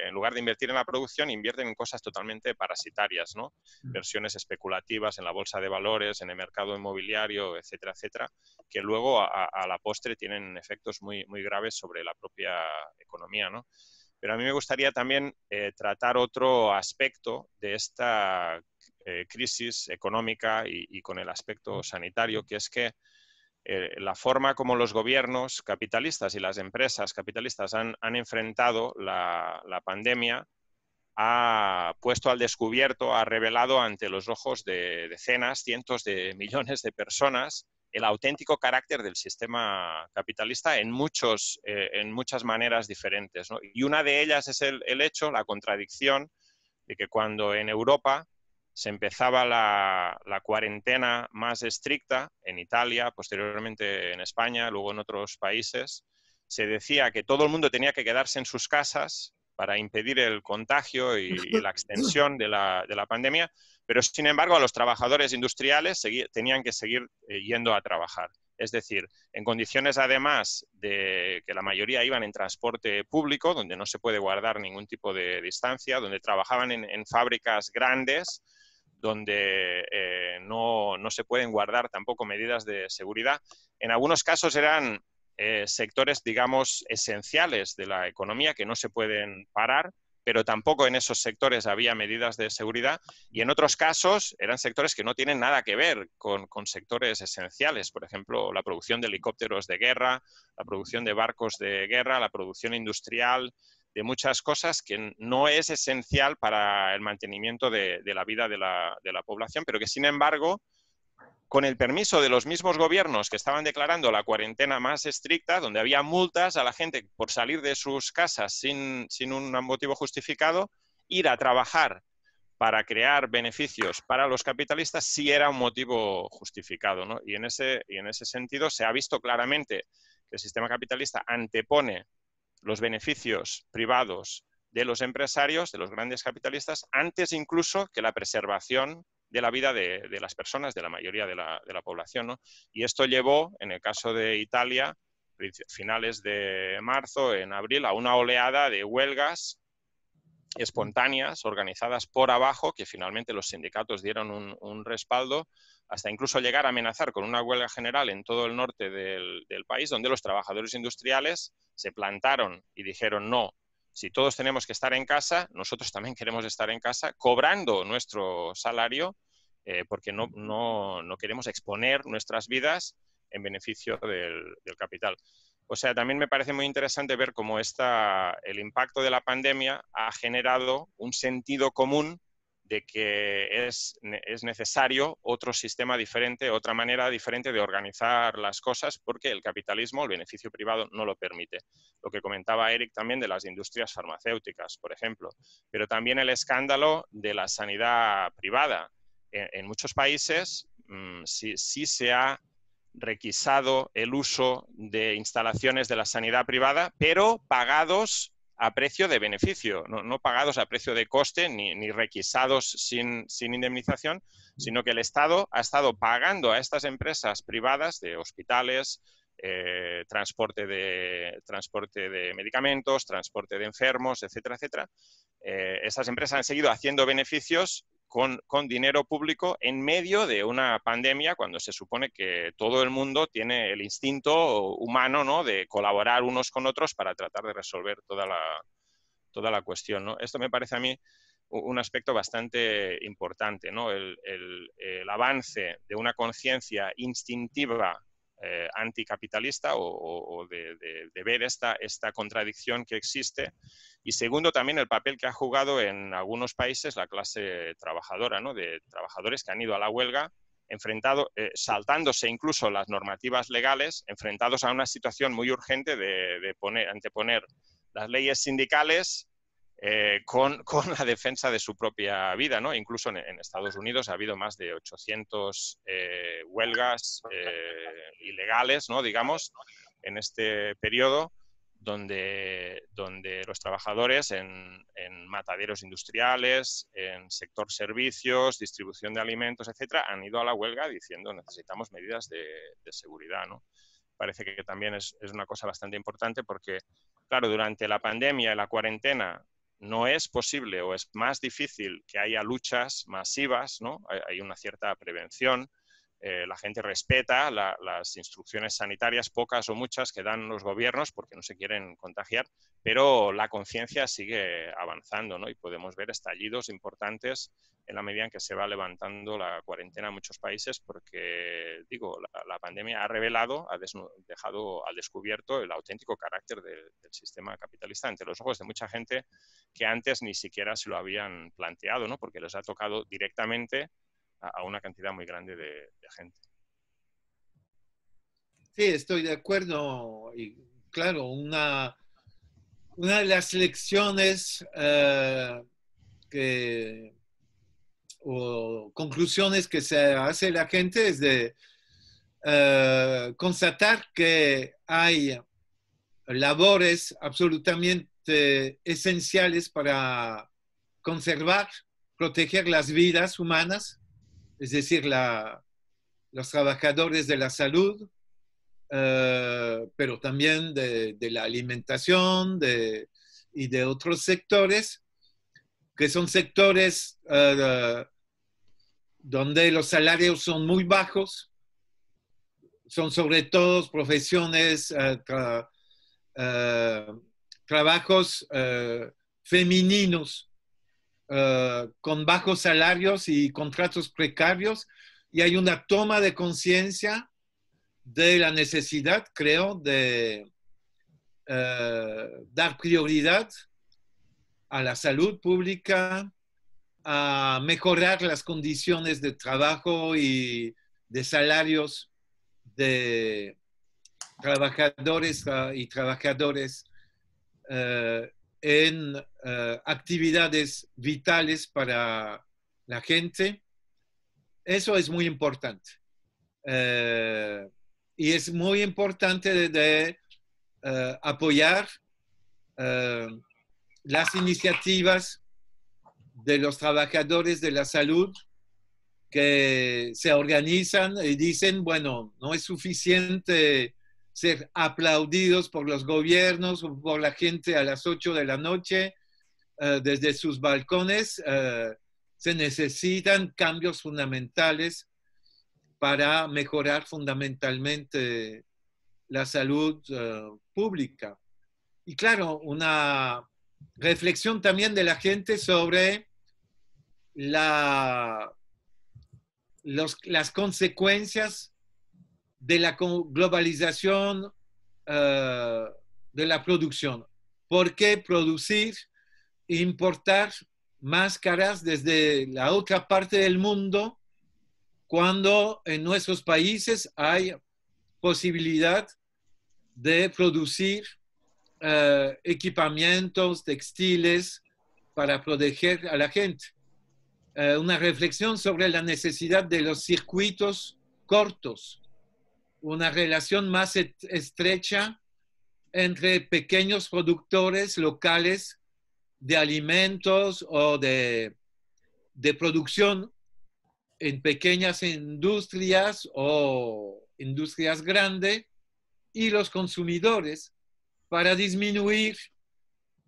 en lugar de invertir en la producción, invierten en cosas totalmente parasitarias, ¿no? Mm. Versiones especulativas en la bolsa de valores, en el mercado inmobiliario, etcétera, etcétera, que luego a, la postre tienen efectos muy, muy graves sobre la propia economía, Pero a mí me gustaría también eh, tratar otro aspecto de esta eh, crisis económica y, con el aspecto sanitario, que es que eh, la forma como los gobiernos capitalistas y las empresas capitalistas han, enfrentado la, pandemia ha puesto al descubierto, ha revelado ante los ojos de decenas, cientos de [laughs] millones de personas el auténtico carácter del sistema capitalista en, muchos, eh, en muchas maneras diferentes. Y una de ellas es el, el hecho, la contradicción, de que cuando en Europa se empezaba la, cuarentena más estricta en Italia, posteriormente en España, luego en otros países, se decía que todo el mundo tenía que quedarse en sus casas para impedir el contagio y, la extensión de la, pandemia, pero sin embargo los trabajadores industriales tenían que seguir eh, yendo a trabajar. Es decir, en condiciones además de que la mayoría iban en transporte público, donde no se puede guardar ningún tipo de distancia, donde trabajaban en fábricas grandes, donde eh, no, se pueden guardar tampoco medidas de seguridad. En algunos casos eran eh, sectores, digamos, esenciales de la economía que no se pueden parar, pero tampoco en esos sectores había medidas de seguridad y en otros casos eran sectores que no tienen nada que ver con sectores esenciales, por ejemplo, la producción de helicópteros de guerra, la producción de barcos de guerra, la producción industrial, de muchas cosas que no es esencial para el mantenimiento de, la vida de la, población, pero que sin embargo, con el permiso de los mismos gobiernos que estaban declarando la cuarentena más estricta, donde había multas a la gente por salir de sus casas sin, un motivo justificado, ir a trabajar para crear beneficios para los capitalistas sí era un motivo justificado. ¿no? Y, en ese, y en ese sentido se ha visto claramente que el sistema capitalista antepone los beneficios privados de los empresarios, de los grandes capitalistas, antes incluso que la preservación de la vida de, las personas, de la mayoría de la, población. Y esto llevó, en el caso de Italia, finales de marzo, en abril, a una oleada de huelgas espontáneas organizadas por abajo, que finalmente los sindicatos dieron un, un respaldo, hasta incluso llegar a amenazar con una huelga general en todo el norte del, país, donde los trabajadores industriales se plantaron y dijeron no, si todos tenemos que estar en casa, nosotros también queremos estar en casa, cobrando nuestro salario, eh, porque no, no, no, queremos exponer nuestras vidas en beneficio del, capital. O sea, también me parece muy interesante ver cómo esta, el impacto de la pandemia ha generado un sentido común de que es, necesario otro sistema diferente, otra manera diferente de organizar las cosas, porque el capitalismo, el beneficio privado, no lo permite. Lo que comentaba Eric también de las industrias farmacéuticas, por ejemplo, pero también el escándalo de la sanidad privada. En, muchos países mm, sí, sí se ha requisado el uso de instalaciones de la sanidad privada, pero pagados a precio de beneficio, no, pagados a precio de coste ni, requisados sin, indemnización, sino que el Estado ha estado pagando a estas empresas privadas de hospitales, eh, transporte, de, medicamentos, transporte de enfermos, etcétera, etcétera. Eh, estas empresas han seguido haciendo beneficios con, dinero público en medio de una pandemia cuando se supone que todo el mundo tiene el instinto humano ¿no? de colaborar unos con otros para tratar de resolver toda la, toda la cuestión. Esto me parece a mí un aspecto bastante importante, ¿no? el avance de una conciencia instintiva eh, anticapitalista o, de, ver esta, esta contradicción que existe. Y segundo, también el papel que ha jugado en algunos países la clase trabajadora, ¿no? de trabajadores que han ido a la huelga enfrentado, eh, saltándose incluso las normativas legales, enfrentados a una situación muy urgente de, poner, anteponer las leyes sindicales eh, [laughs] con, la defensa de su propia vida. ¿no? Incluso en, Estados Unidos ha habido más de 800 eh, huelgas eh, ilegales, ¿no? digamos, en este periodo. Donde, los trabajadores en, mataderos industriales, en sector servicios, distribución de alimentos, etcétera, han ido a la huelga diciendo necesitamos medidas de, seguridad. Parece que también es, es, una cosa bastante importante porque, claro, durante la pandemia y la cuarentena no es posible o es más difícil que haya luchas masivas, ¿no? Hay una cierta prevención, eh, la gente respeta las instrucciones sanitarias, pocas o muchas, que dan los gobiernos porque no se quieren contagiar, pero la conciencia sigue avanzando ¿no? y podemos ver estallidos importantes en la medida en que se va levantando la cuarentena en muchos países porque, digo, la, pandemia ha revelado, ha dejado al descubierto el auténtico carácter del sistema capitalista ante los ojos de mucha gente que antes ni siquiera se lo habían planteado, ¿no? porque les ha tocado directamente a, una cantidad muy grande de, gente. Sí, estoy de acuerdo. Y claro, una, una de las lecciones eh, o conclusiones que se hace la gente es de eh, constatar que hay labores absolutamente esenciales para conservar, proteger las vidas humanas es decir, los trabajadores de la salud, eh, pero también de, la alimentación y de otros sectores, que son sectores eh, donde los salarios son muy bajos, son sobre todo profesiones, eh, trabajos femeninos eh, con bajos salarios y contratos precarios y hay una toma de conciencia de la necesidad, creo, de eh, dar prioridad a la salud pública, a mejorar las condiciones de trabajo y de salarios de trabajadores eh, y trabajadores en eh, actividades vitales para la gente. Eso es muy importante. Eh, y es muy importante de, eh, apoyar las iniciativas de los trabajadores de la salud que se organizan y dicen, bueno, no es suficiente ser aplaudidos por los gobiernos por la gente a las 8 de la noche eh, desde sus balcones. Eh, se necesitan cambios fundamentales para mejorar fundamentalmente la salud eh, pública. Y claro, una reflexión también de la gente sobre la, las consecuencias de la globalización eh, de la producción. ¿Por qué producir e importar máscaras desde la otra parte del mundo cuando en nuestros países hay posibilidad de producir eh, equipamientos textiles para proteger a la gente? Eh, una reflexión sobre la necesidad de los circuitos cortos una relación más estrecha entre pequeños productores locales de alimentos o de, producción en pequeñas industrias o industrias grandes y los consumidores para disminuir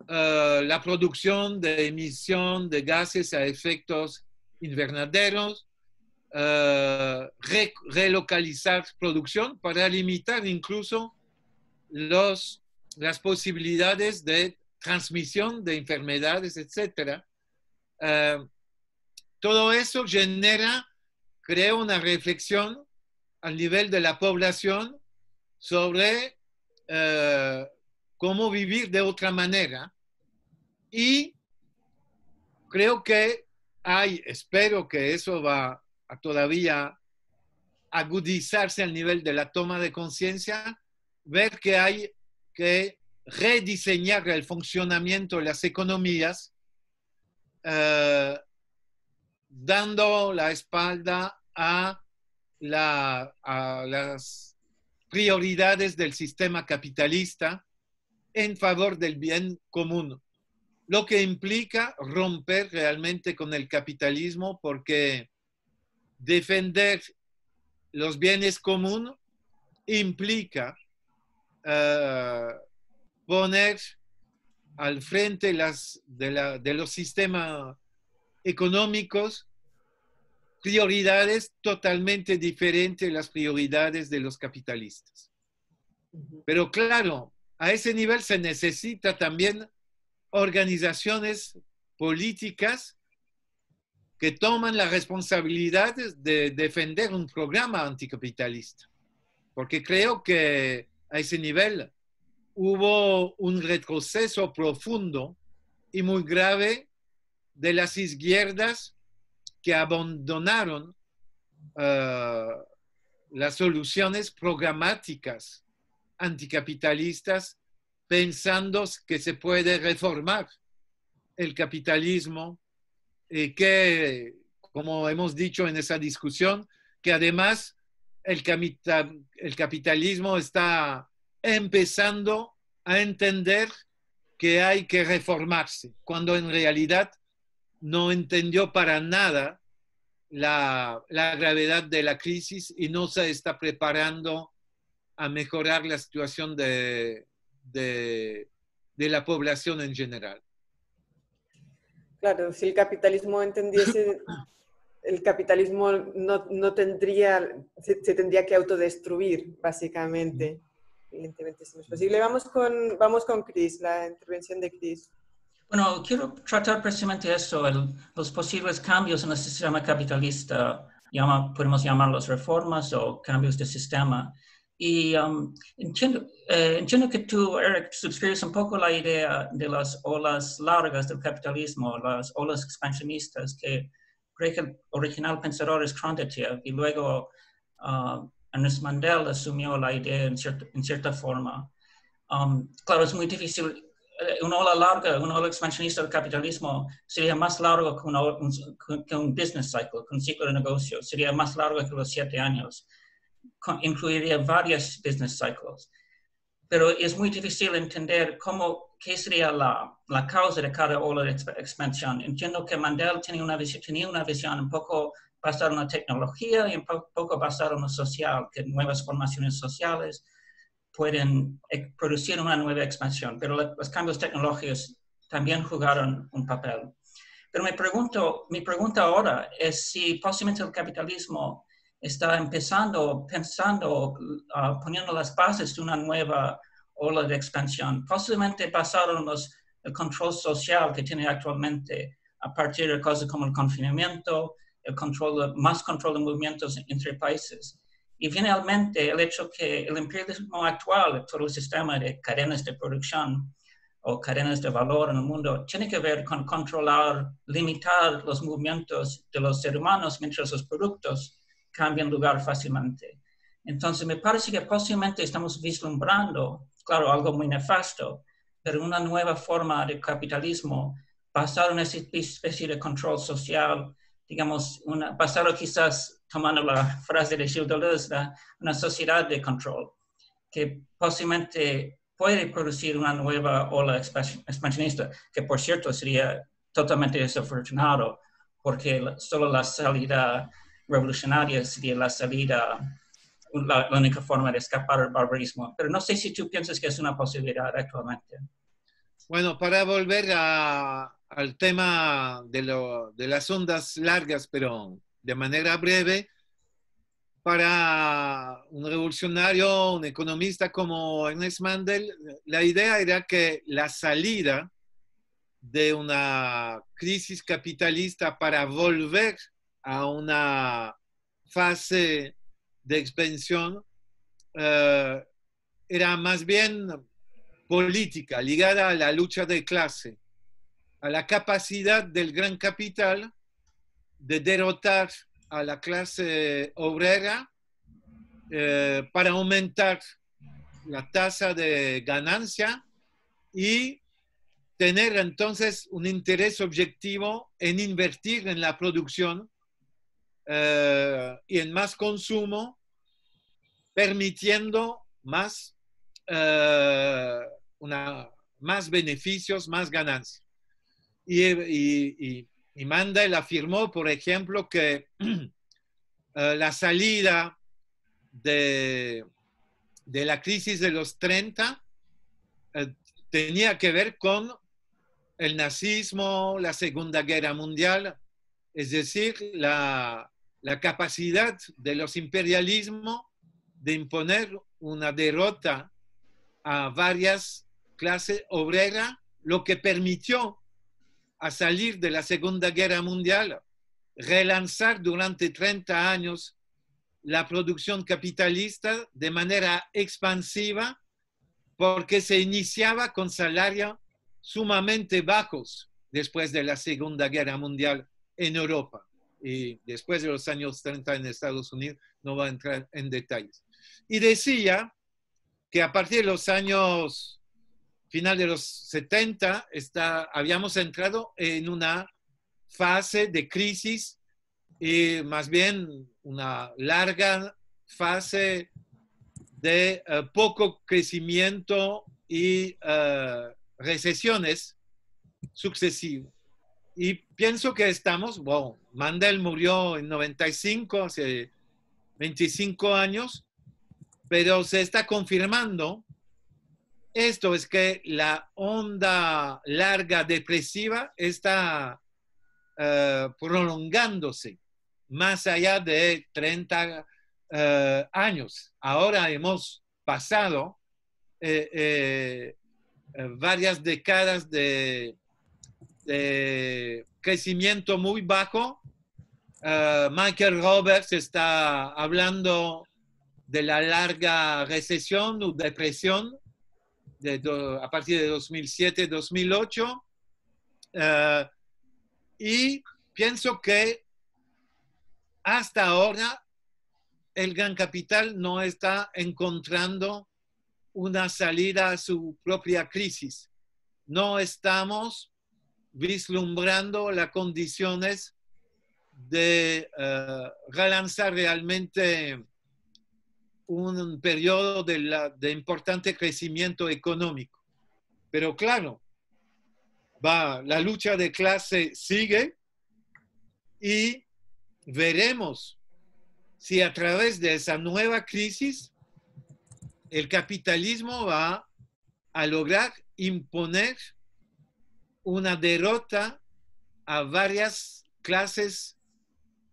eh, la producción de emisión de gases a efectos invernaderos eh, relocalizar producción para limitar incluso los, las posibilidades de transmisión de enfermedades, etc. Eh, todo eso genera, crea una reflexión al nivel de la población sobre eh, cómo vivir de otra manera. Y creo que hay, espero que eso va a todavía agudizarse al nivel de la toma de conciencia, ver que hay que rediseñar el funcionamiento de las economías, eh, dando la espalda a, a las prioridades del sistema capitalista en favor del bien común, lo que implica romper realmente con el capitalismo porque defender los bienes comunes implica eh, poner al frente las, de, los sistemas económicos prioridades totalmente diferentes a las prioridades de los capitalistas. Pero claro, a ese nivel se necesita también organizaciones políticas que toman la responsabilidad de defender un programa anticapitalista. Porque creo que a ese nivel hubo un retroceso profundo y muy grave de las izquierdas que abandonaron eh, las soluciones programáticas anticapitalistas pensando que se puede reformar el capitalismo y eh, que, como hemos dicho en esa discusión, que además el, capitalismo está empezando a entender que hay que reformarse, cuando en realidad no entendió para nada la, gravedad de la crisis y no se está preparando a mejorar la situación de la población en general. Claro, si el capitalismo entendiese, el capitalismo no, no tendría, se, tendría que autodestruir, básicamente. Evidentemente, si no es posible. Vamos con, vamos con la intervención de Cris. Bueno, quiero tratar precisamente eso, los posibles cambios en el sistema capitalista, llama, podemos llamarlos reformas o cambios de sistema. Y um, eh, entiendo, que tú, Eric, suscribes un poco la idea de las olas largas del capitalismo, las olas expansionistas que el original pensador es Krontetiev y luego ah, Ernest Mandel asumió la idea en, cierta, forma. Um, claro, es muy difícil. Eh, una ola larga, una ola expansionista del capitalismo sería más largo que, un, business cycle, un ciclo de negocio. Sería más largo que los siete años incluiría varios business cycles. Pero es muy difícil entender cómo, qué sería la, la causa de cada ola de expansión. Entiendo que Mandel tenía una, visión, tenía una visión un poco basada en la tecnología y un poco basada en lo social, que nuevas formaciones sociales pueden e-, producir una nueva expansión, pero los cambios tecnológicos también jugaron un papel. Pero me pregunto, mi pregunta ahora es si posiblemente el capitalismo está empezando, pensando, ah, poniendo las bases de una nueva ola de expansión, posiblemente pasaron los, el control social que tiene actualmente a partir de cosas como el confinamiento, el control, más control de movimientos entre países. Y finalmente, el hecho que el imperialismo actual, todo el sistema de cadenas de producción o cadenas de valor en el mundo, tiene que ver con controlar, limitar los movimientos de los seres humanos mientras los productos cambian lugar fácilmente. Entonces, me parece que posiblemente estamos vislumbrando, claro, algo muy nefasto, pero una nueva forma de capitalismo basado en esa especie de control social, digamos, una, basado quizás, tomando la frase de Gilles Deleuze, una sociedad de control, que posiblemente puede producir una nueva ola expansionista, que por cierto sería totalmente desafortunado, porque solo la salida revolucionaria sería la salida, la, única forma de escapar al barbarismo. Pero no sé si tú piensas que es una posibilidad actualmente. Bueno, para volver al tema de, de las ondas largas, pero de manera breve, para un revolucionario, un economista como Ernest Mandel, la idea era que la salida de una crisis capitalista para volver a una fase de expansión eh, era más bien política, ligada a la lucha de clase, a la capacidad del gran capital de derrotar a la clase obrera eh, para aumentar la tasa de ganancia y tener entonces un interés objetivo en invertir en la producción eh, y en más consumo, permitiendo más, eh, una, más beneficios, más ganancias. Y, y, y, Mandel afirmó, por ejemplo, que [clears throat] eh, la salida de, de, la crisis de los 30 tenía que ver con el nazismo, la Segunda Guerra Mundial, es decir, la, la capacidad de los imperialismos de imponer una derrota a varias clases obreras, lo que permitió a salir de la Segunda Guerra Mundial, relanzar durante 30 años la producción capitalista de manera expansiva porque se iniciaba con salarios sumamente bajos después de la Segunda Guerra Mundial en Europa y después de los años 30 en Estados Unidos, no va a entrar en detalles. Y decía que a partir de los años final de los 70 está, habíamos entrado en una fase de crisis y más bien una larga fase de eh, poco crecimiento y eh, recesiones sucesivas. Y pienso que estamos, wow, Mandel murió en 95, hace 25 años, pero se está confirmando esto, es que la onda larga depresiva está eh, prolongándose más allá de 30 eh, años. Ahora hemos pasado eh, varias décadas de crecimiento muy bajo. Eh, Michael Roberts está hablando de la larga recesión o depresión a partir de 2007-2008. Eh, y pienso que hasta ahora el gran capital no está encontrando una salida a su propia crisis. No estamos vislumbrando las condiciones de eh, relanzar realmente un periodo de, importante crecimiento económico. Pero claro, va, la lucha de clase sigue y veremos si a través de esa nueva crisis el capitalismo va a lograr imponer una derrota a varias clases,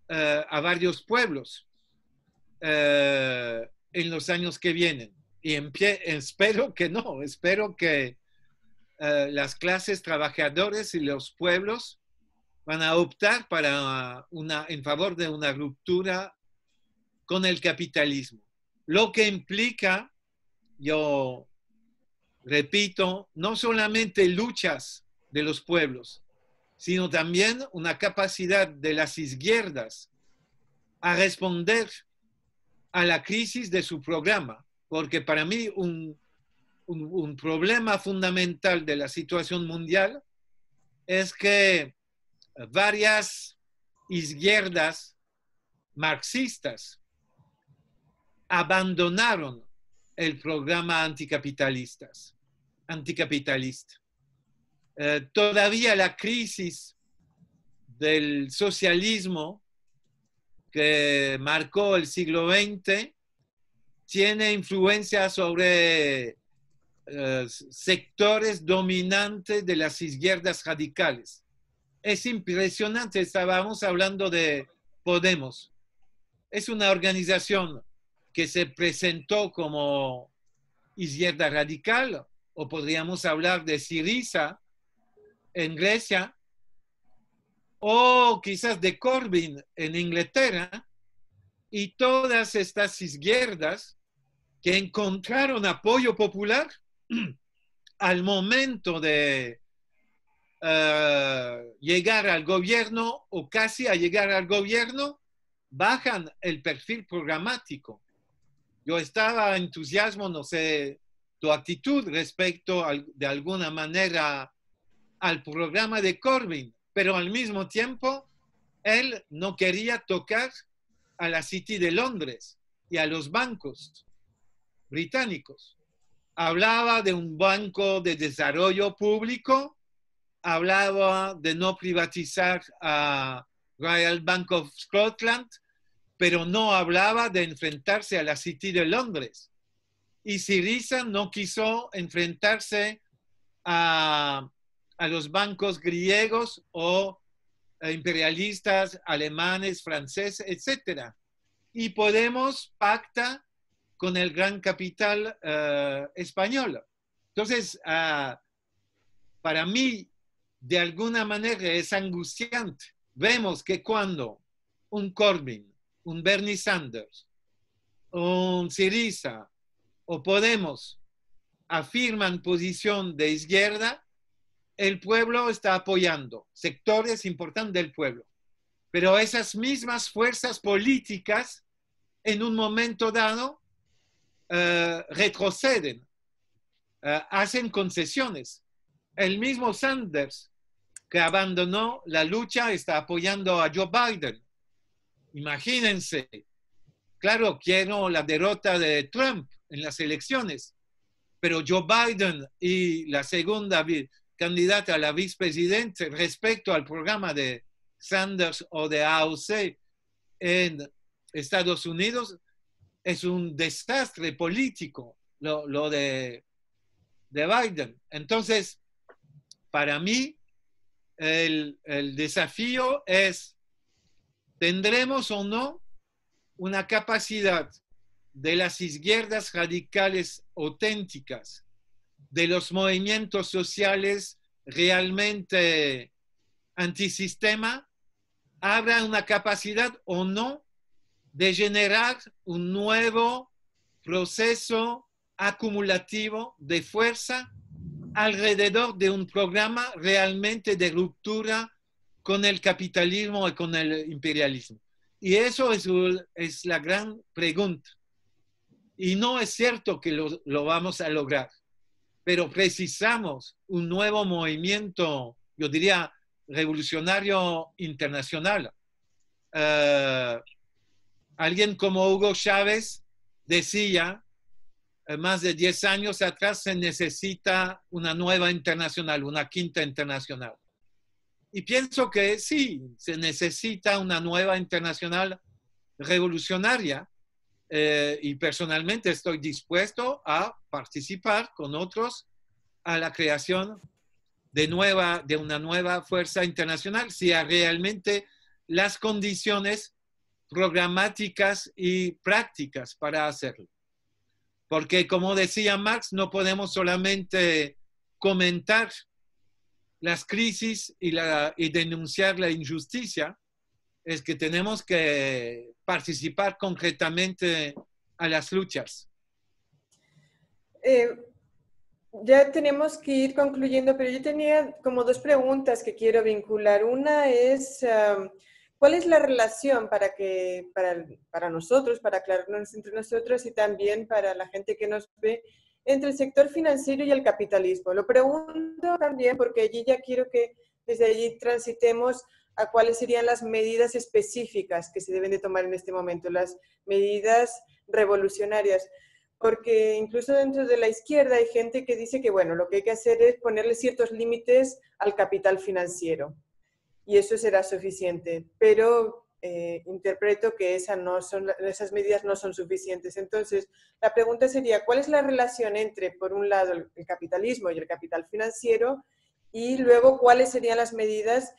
eh, a varios pueblos eh, en los años que vienen. Y espero que no, espero que eh, las clases trabajadoras y los pueblos van a optar para una, en favor de una ruptura con el capitalismo, lo que implica, yo repito, no solamente luchas de los pueblos, sino también una capacidad de las izquierdas a responder a la crisis de su programa, porque para mí un, problema fundamental de la situación mundial es que varias izquierdas marxistas abandonaron el programa anticapitalistas anticapitalista. Eh, todavía la crisis del socialismo que marcó el siglo XX tiene influencia sobre eh, sectores dominantes de las izquierdas radicales. Es impresionante, estábamos hablando de Podemos. Es una organización que se presentó como izquierda radical, o podríamos hablar de Siriza, en Grecia, o quizás de Corbyn en Inglaterra, y todas estas izquierdas que encontraron apoyo popular [clears throat] al momento de eh, llegar al gobierno o casi a llegar al gobierno, bajan el perfil programático. Yo estaba entusiasmo, no sé, tu actitud respecto de alguna manera al programa de Corbyn, pero al mismo tiempo él no quería tocar a la City de Londres y a los bancos británicos. Hablaba de un banco de desarrollo público, hablaba de no privatizar a Royal Bank of Scotland, pero no hablaba de enfrentarse a la City de Londres. Y Siriza no quiso enfrentarse a a los bancos griegos o eh, imperialistas, alemanes, franceses, etc. Y Podemos pacta con el gran capital eh, español. Entonces, ah, para mí, de alguna manera es angustiante. Vemos que cuando un Corbyn, un Bernie Sanders, un Syriza o Podemos afirman posición de izquierda, el pueblo está apoyando, sectores importantes del pueblo. Pero esas mismas fuerzas políticas, en un momento dado, eh, retroceden, eh, hacen concesiones. El mismo Sanders, que abandonó la lucha, está apoyando a Joe Biden. Imagínense, claro, quiero la derrota de Trump en las elecciones, pero Joe Biden y la segunda candidata a la vicepresidenta respecto al programa de Sanders o de AOC en Estados Unidos es un desastre político lo, de, de, Biden. Entonces, para mí, el, el desafío es, ¿tendremos o no una capacidad de las izquierdas radicales auténticas de los movimientos sociales realmente antisistema, habrá una capacidad o no de generar un nuevo proceso acumulativo de fuerza alrededor de un programa realmente de ruptura con el capitalismo y con el imperialismo. Y eso es, la gran pregunta. Y no es cierto que lo vamos a lograr pero precisamos un nuevo movimiento, yo diría, revolucionario internacional. Eh, alguien como Hugo Chávez decía, eh, más de 10 años atrás se necesita una nueva internacional, una quinta internacional. Y pienso que sí, se necesita una nueva internacional revolucionaria, eh, y personalmente estoy dispuesto a participar con otros a la creación de, nueva, de una nueva fuerza internacional, si realmente las condiciones programáticas y prácticas para hacerlo. Porque como decía Marx, no podemos solamente comentar las crisis y denunciar la injusticia, es que tenemos que participar concretamente a las luchas. Eh, ya tenemos que ir concluyendo, pero yo tenía como dos preguntas que quiero vincular. Una es, um, ¿cuál es la relación para, que, para, para nosotros, para aclararnos entre nosotros y también para la gente que nos ve entre el sector financiero y el capitalismo? Lo pregunto también porque allí ya quiero que desde allí transitemos a cuáles serían las medidas específicas que se deben de tomar en este momento, las medidas revolucionarias, porque incluso dentro de la izquierda hay gente que dice que, bueno, lo que hay que hacer es ponerle ciertos límites al capital financiero y eso será suficiente, pero eh, interpreto que no esas medidas no son suficientes. Entonces, la pregunta sería, ¿cuál es la relación entre, por un lado, el capitalismo y el capital financiero? Y luego, ¿cuáles serían las medidas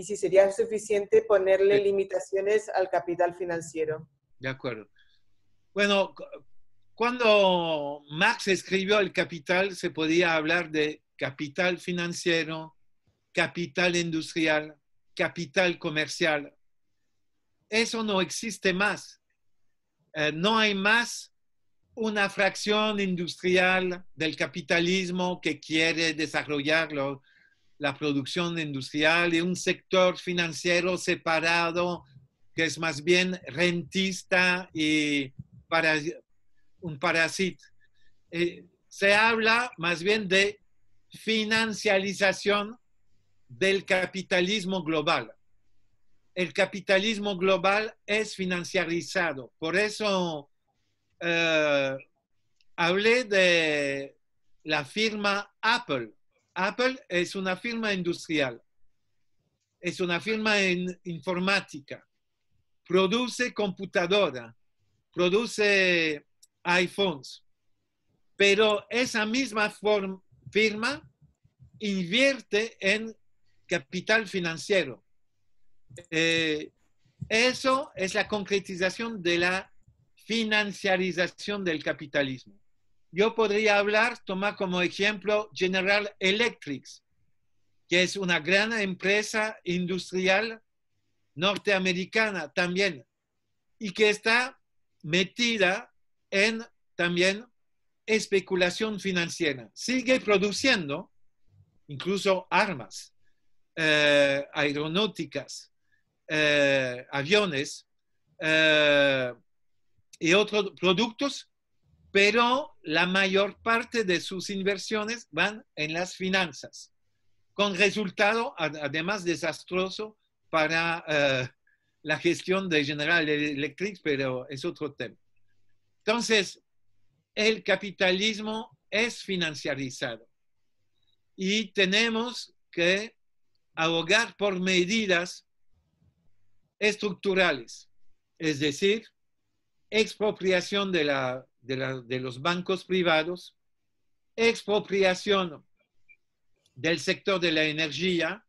y si sería suficiente ponerle limitaciones al capital financiero. De acuerdo. Bueno, cuando Marx escribió El Capital, se podía hablar de capital financiero, capital industrial, capital comercial. Eso no existe más. Eh, no hay más una fracción industrial del capitalismo que quiere desarrollarlo la producción industrial y un sector financiero separado que es más bien rentista y un parásito. Eh, se habla más bien de financialización del capitalismo global. El capitalismo global es financiarizado. Por eso eh, hablé de la firma Apple Apple es una firma industrial, es una firma en informática, produce computadora, produce iPhones, pero esa misma firma invierte en capital financiero. Eh, eso es la concretización de la financiarización del capitalismo yo podría hablar, tomar como ejemplo General Electric, que es una gran empresa industrial norteamericana también y que está metida en también especulación financiera. Sigue produciendo incluso armas, eh, aeronáuticas, eh, aviones eh, y otros productos pero la mayor parte de sus inversiones van en las finanzas, con resultado además desastroso para eh, la gestión de General Electric, pero es otro tema. Entonces, el capitalismo es financiarizado y tenemos que abogar por medidas estructurales, es decir, expropiación de la de, los bancos privados, expropiación del sector de la energía,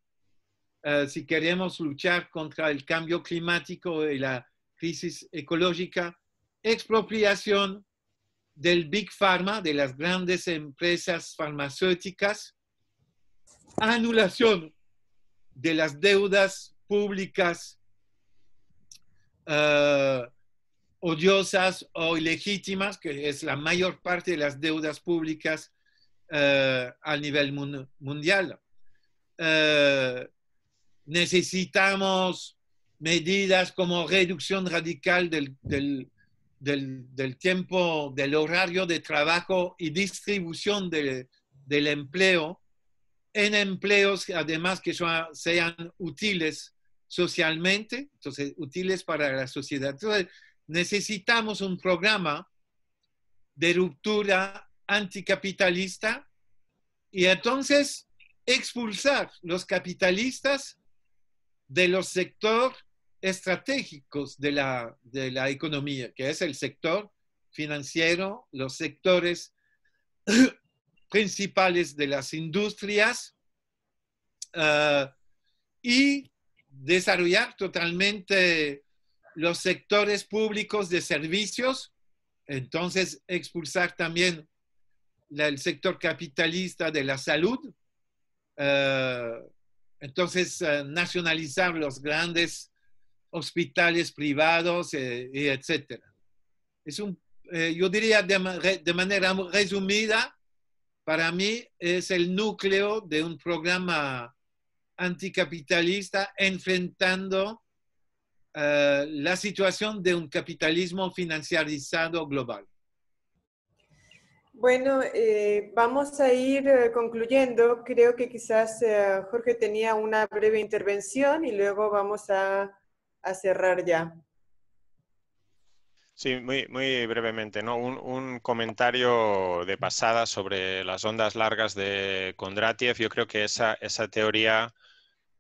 eh, si queremos luchar contra el cambio climático y la crisis ecológica, expropiación del Big Pharma, de las grandes empresas farmacéuticas, anulación de las deudas públicas eh, odiosas o ilegítimas, que es la mayor parte de las deudas públicas eh, a nivel mundial. Eh, necesitamos medidas como reducción radical del, tiempo, del horario de trabajo y distribución del empleo en empleos, además que sean útiles socialmente, entonces útiles para la sociedad. Entonces, necesitamos un programa de ruptura anticapitalista y entonces expulsar los capitalistas de los sectores estratégicos de la, economía, que es el sector financiero, los sectores [clears throat] principales de las industrias eh, y desarrollar totalmente los sectores públicos de servicios, entonces expulsar también el sector capitalista de la salud, eh, entonces eh, nacionalizar los grandes hospitales privados, eh, etc. Es un, yo diría de manera resumida, para mí es el núcleo de un programa anticapitalista enfrentando eh, la situación de un capitalismo financiarizado global? Bueno, eh, vamos a ir eh, concluyendo. Creo que quizás Jorge tenía una breve intervención y luego vamos a, cerrar ya. Sí, muy, muy brevemente, ¿no? Un, comentario de pasada sobre las ondas largas de Kondratiev. Yo creo que esa, esa teoría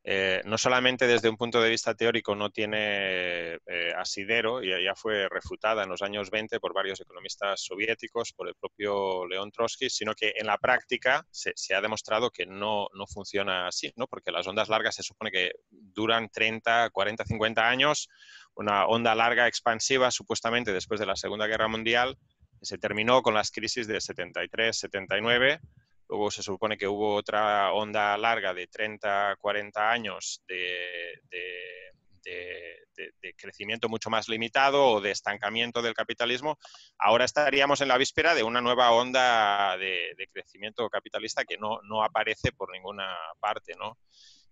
eh, no solamente desde un punto de vista teórico no tiene eh, asidero, y ya fue refutada en los años 20 por varios economistas soviéticos, por el propio León Trotsky, sino que en la práctica se, ha demostrado que no, funciona así, ¿no? porque las ondas largas se supone que duran 30, 40, 50 años, una onda larga expansiva supuestamente después de la Segunda Guerra Mundial, se terminó con las crisis de 73, 79 Luego se supone que hubo otra onda larga de 30, 40 años de, crecimiento mucho más limitado o de estancamiento del capitalismo, ahora estaríamos en la víspera de una nueva onda de, crecimiento capitalista que no, no, aparece por ninguna parte,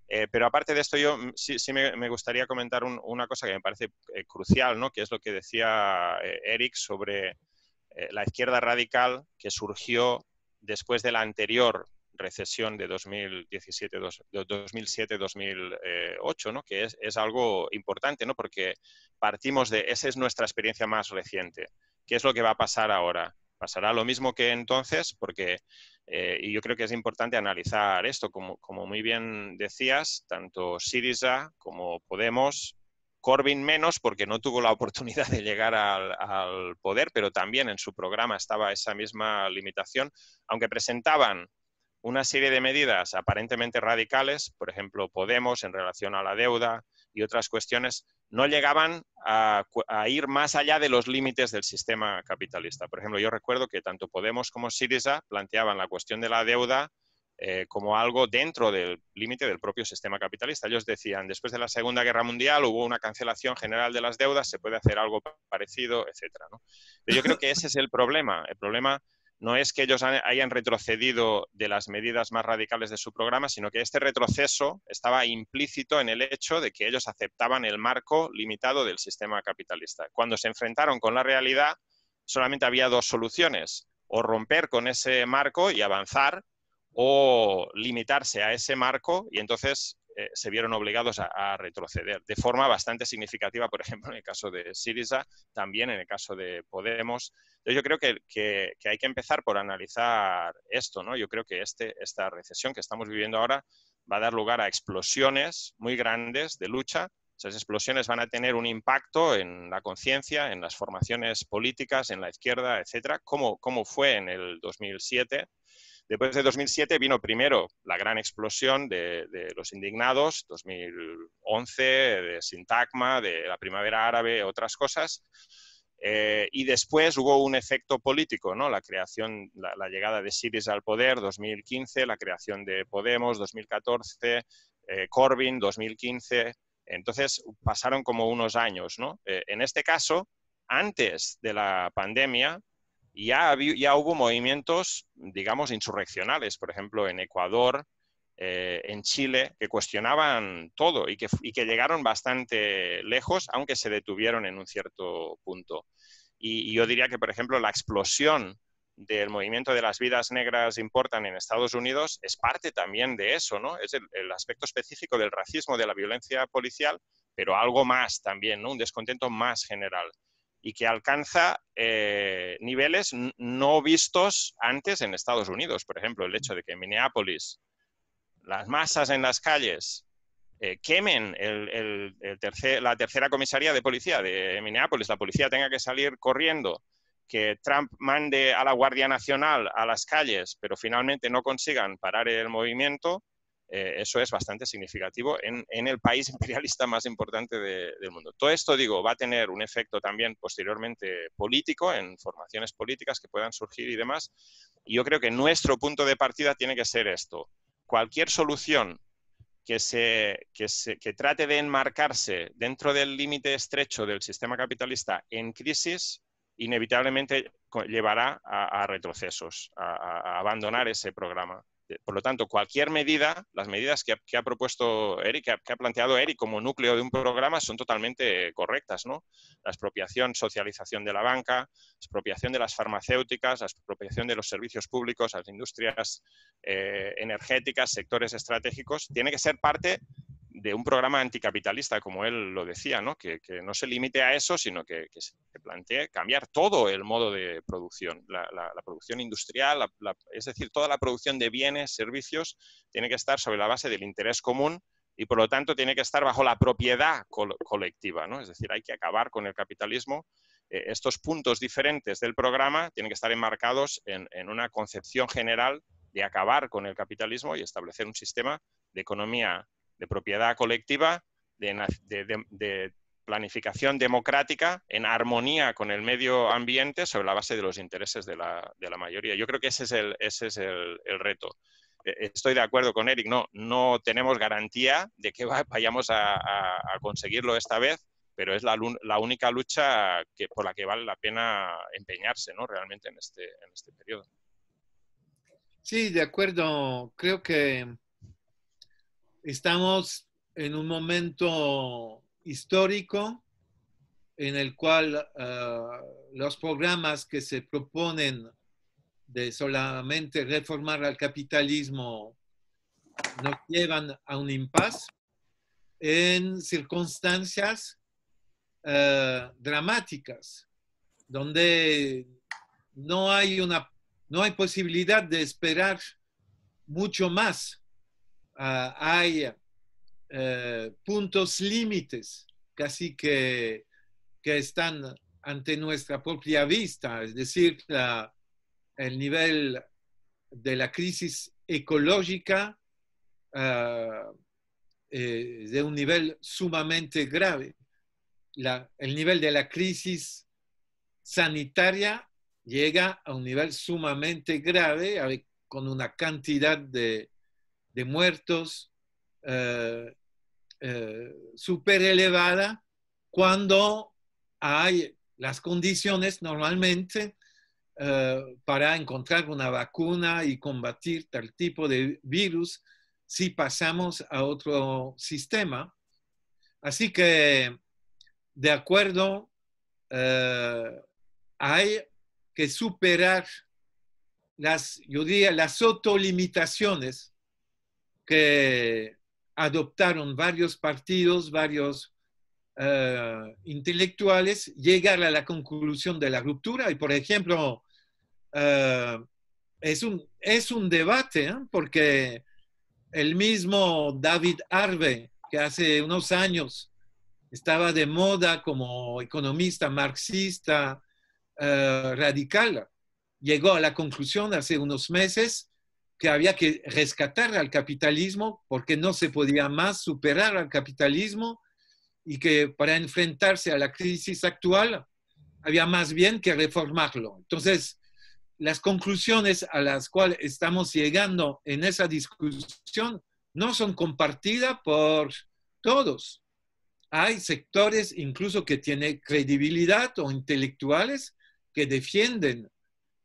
eh, pero aparte de esto, yo mm, sí, me, gustaría comentar una cosa que me parece eh, crucial, que es lo que decía eh, Eric sobre la izquierda radical que surgió después de la anterior recesión de 2007-2008, ¿no? que es, algo importante, ¿no? porque partimos de, esa es nuestra experiencia más reciente. ¿Qué es lo que va a pasar ahora? ¿Pasará lo mismo que entonces? Porque eh, y yo creo que es importante analizar esto. Como, muy bien decías, tanto Syriza como Podemos Corbyn menos porque no tuvo la oportunidad de llegar al, poder, pero también en su programa estaba esa misma limitación, aunque presentaban una serie de medidas aparentemente radicales, por ejemplo Podemos en relación a la deuda y otras cuestiones, no llegaban a, ir más allá de los límites del sistema capitalista. Por ejemplo, yo recuerdo que tanto Podemos como Syriza planteaban la cuestión de la deuda eh, como algo dentro del límite del propio sistema capitalista. Ellos decían, después de la Segunda Guerra Mundial hubo una cancelación general de las deudas, se puede hacer algo parecido, etc. yo creo que ese es el problema. El problema no es que ellos hayan retrocedido de las medidas más radicales de su programa, sino que este retroceso estaba implícito en el hecho de que ellos aceptaban el marco limitado del sistema capitalista. Cuando se enfrentaron con la realidad, solamente había dos soluciones, o romper con ese marco y avanzar o limitarse a ese marco y entonces eh, se vieron obligados a, retroceder de forma bastante significativa, por [laughs] ejemplo, en el caso de Syriza también en el caso de Podemos. Entonces yo creo que, hay que empezar por analizar esto, ¿no? Yo creo que este, esta recesión que estamos viviendo ahora va a dar lugar a explosiones muy grandes de lucha. Esas explosiones van a tener un impacto en la conciencia, en las formaciones políticas, en la izquierda, etcétera, como, como fue en el 2007 Después de 2007 vino primero la gran explosión de, los indignados, 2011, de Sintagma, de la primavera árabe, otras cosas. Eh, y después hubo un efecto político, ¿no? la creación, la, llegada de Syriza al poder, 2015, la creación de Podemos, 2014, eh, Corbyn, 2015. Entonces pasaron como unos años. ¿no? Eh, en este caso, antes de la pandemia, ya, hubo movimientos, digamos, insurreccionales, por ejemplo, en Ecuador, eh, en Chile, que cuestionaban todo y que, llegaron bastante lejos, aunque se detuvieron en un cierto punto. Y, yo diría que, por ejemplo, la explosión del movimiento de las vidas negras importan en Estados Unidos es parte también de eso, ¿no? Es el, el, aspecto específico del racismo, de la violencia policial, pero algo más también, ¿no? Un descontento más general y que alcanza eh, niveles no vistos antes en Estados Unidos. Por ejemplo, el hecho de que en Minneapolis las masas en las calles eh, quemen la tercera comisaría de policía de Minneapolis, la policía tenga que salir corriendo, que Trump mande a la Guardia Nacional a las calles, pero finalmente no consigan parar el movimiento, eh, eso es bastante significativo en, el país [laughs] imperialista más importante del mundo. Todo esto, digo, va a tener un efecto también posteriormente político, en formaciones políticas que puedan surgir y demás. Y yo creo que nuestro punto de partida tiene que ser esto. Cualquier solución que, se, que, se, que, trate de enmarcarse dentro del límite estrecho del sistema capitalista en crisis, inevitablemente llevará a, retrocesos, a abandonar ese programa. Eh, por lo tanto, cualquier medida, las medidas que, ha propuesto Eric, que ha, planteado Eric como núcleo de un programa son totalmente correctas, ¿no? La expropiación, socialización de la banca, expropiación de las farmacéuticas, la expropiación de los servicios públicos, las industrias eh, energéticas, sectores estratégicos, tiene que ser parte de un programa anticapitalista, como él lo decía, ¿no? Que, no se limite a eso, sino que, se plantee cambiar todo el modo de producción, la, producción industrial, es decir, toda la producción de bienes, servicios, tiene que estar sobre la base del interés común y por lo tanto tiene que estar bajo la propiedad colectiva, ¿no? Es decir, hay que acabar con el capitalismo. Eh, estos puntos diferentes del programa tienen que estar enmarcados en, en una concepción general de acabar con el capitalismo y establecer un sistema de economía de propiedad colectiva, de, planificación democrática en armonía con el medio ambiente sobre la base de los intereses de la, mayoría. Yo creo que ese es, el, ese es el, reto. E-, estoy de acuerdo con Eric, no, no tenemos garantía de que vayamos a, conseguirlo esta vez, pero es la, la, única lucha que, por la que vale la pena empeñarse ¿no? realmente en este, en este periodo. Sí, de acuerdo. Creo que Estamos en un momento histórico en el cual eh, los programas que se proponen de solamente reformar al capitalismo nos llevan a un impasse en circunstancias eh, dramáticas, donde no hay, una, no hay posibilidad de esperar mucho más hay eh, puntos límites casi que, están ante nuestra propia vista, es decir, el nivel de la crisis ecológica es eh, eh, de un nivel sumamente grave. el nivel de la crisis sanitaria llega a un nivel sumamente grave con una cantidad de de muertos eh, eh, super elevada cuando hay las condiciones normalmente eh, para encontrar una vacuna y combatir tal tipo de virus si pasamos a otro sistema. Así que, de acuerdo, hay que superar las, yo diría, las autolimitaciones que adoptaron varios partidos, varios eh, intelectuales, llegar a la conclusión de la ruptura. Y, por ejemplo, eh, es, un, es un debate, ¿eh? porque el mismo David Arve, que hace unos años estaba de moda como economista marxista radical, llegó a la conclusión hace unos meses que había que rescatar al capitalismo porque no se podía más superar al capitalismo y que para enfrentarse a la crisis actual había más bien que reformarlo. Entonces, las conclusiones a las cuales estamos llegando en esa discusión no son compartidas por todos. Hay sectores incluso que tienen credibilidad o intelectuales que defienden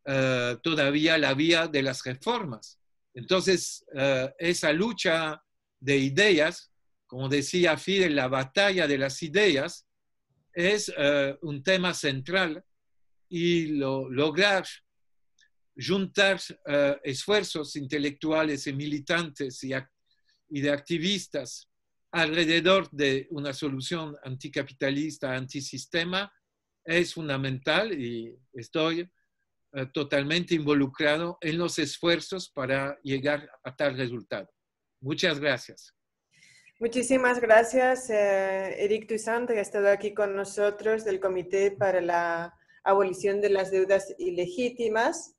eh, todavía la vía de las reformas. Entonces, eh, esa lucha de ideas, como decía Fidel, la batalla de las ideas, es eh, un tema central y lograr juntar eh, esfuerzos intelectuales y militantes y, y, de activistas alrededor de una solución anticapitalista, antisistema, es fundamental y estoy eh, totalmente involucrado en los esfuerzos para llegar a tal resultado. Muchas gracias. Muchísimas gracias, eh, Eric Toussaint, que ha estado aquí con nosotros del Comité para la Abolición de las Deudas Ilegítimas.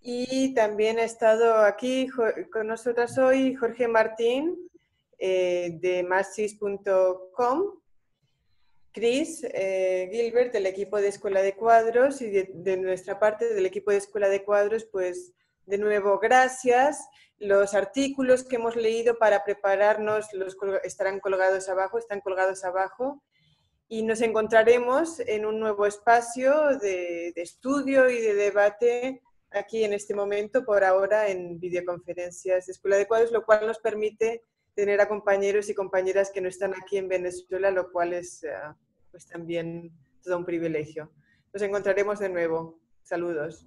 Y también ha estado aquí con nosotros hoy Jorge Martín eh, de Marcis.com. Chris eh, Gilbert del equipo de Escuela de Cuadros y de, nuestra parte del equipo de Escuela de Cuadros, pues de nuevo gracias. Los artículos que hemos leído para prepararnos los estarán colgados abajo, están colgados abajo y nos encontraremos en un nuevo espacio de, estudio y de debate aquí en este momento, por ahora en videoconferencias de Escuela de Cuadros, lo cual nos permite tener a compañeros y compañeras que no están aquí en Venezuela, lo cual es ah, pues también todo un privilegio. Nos encontraremos de nuevo. Saludos.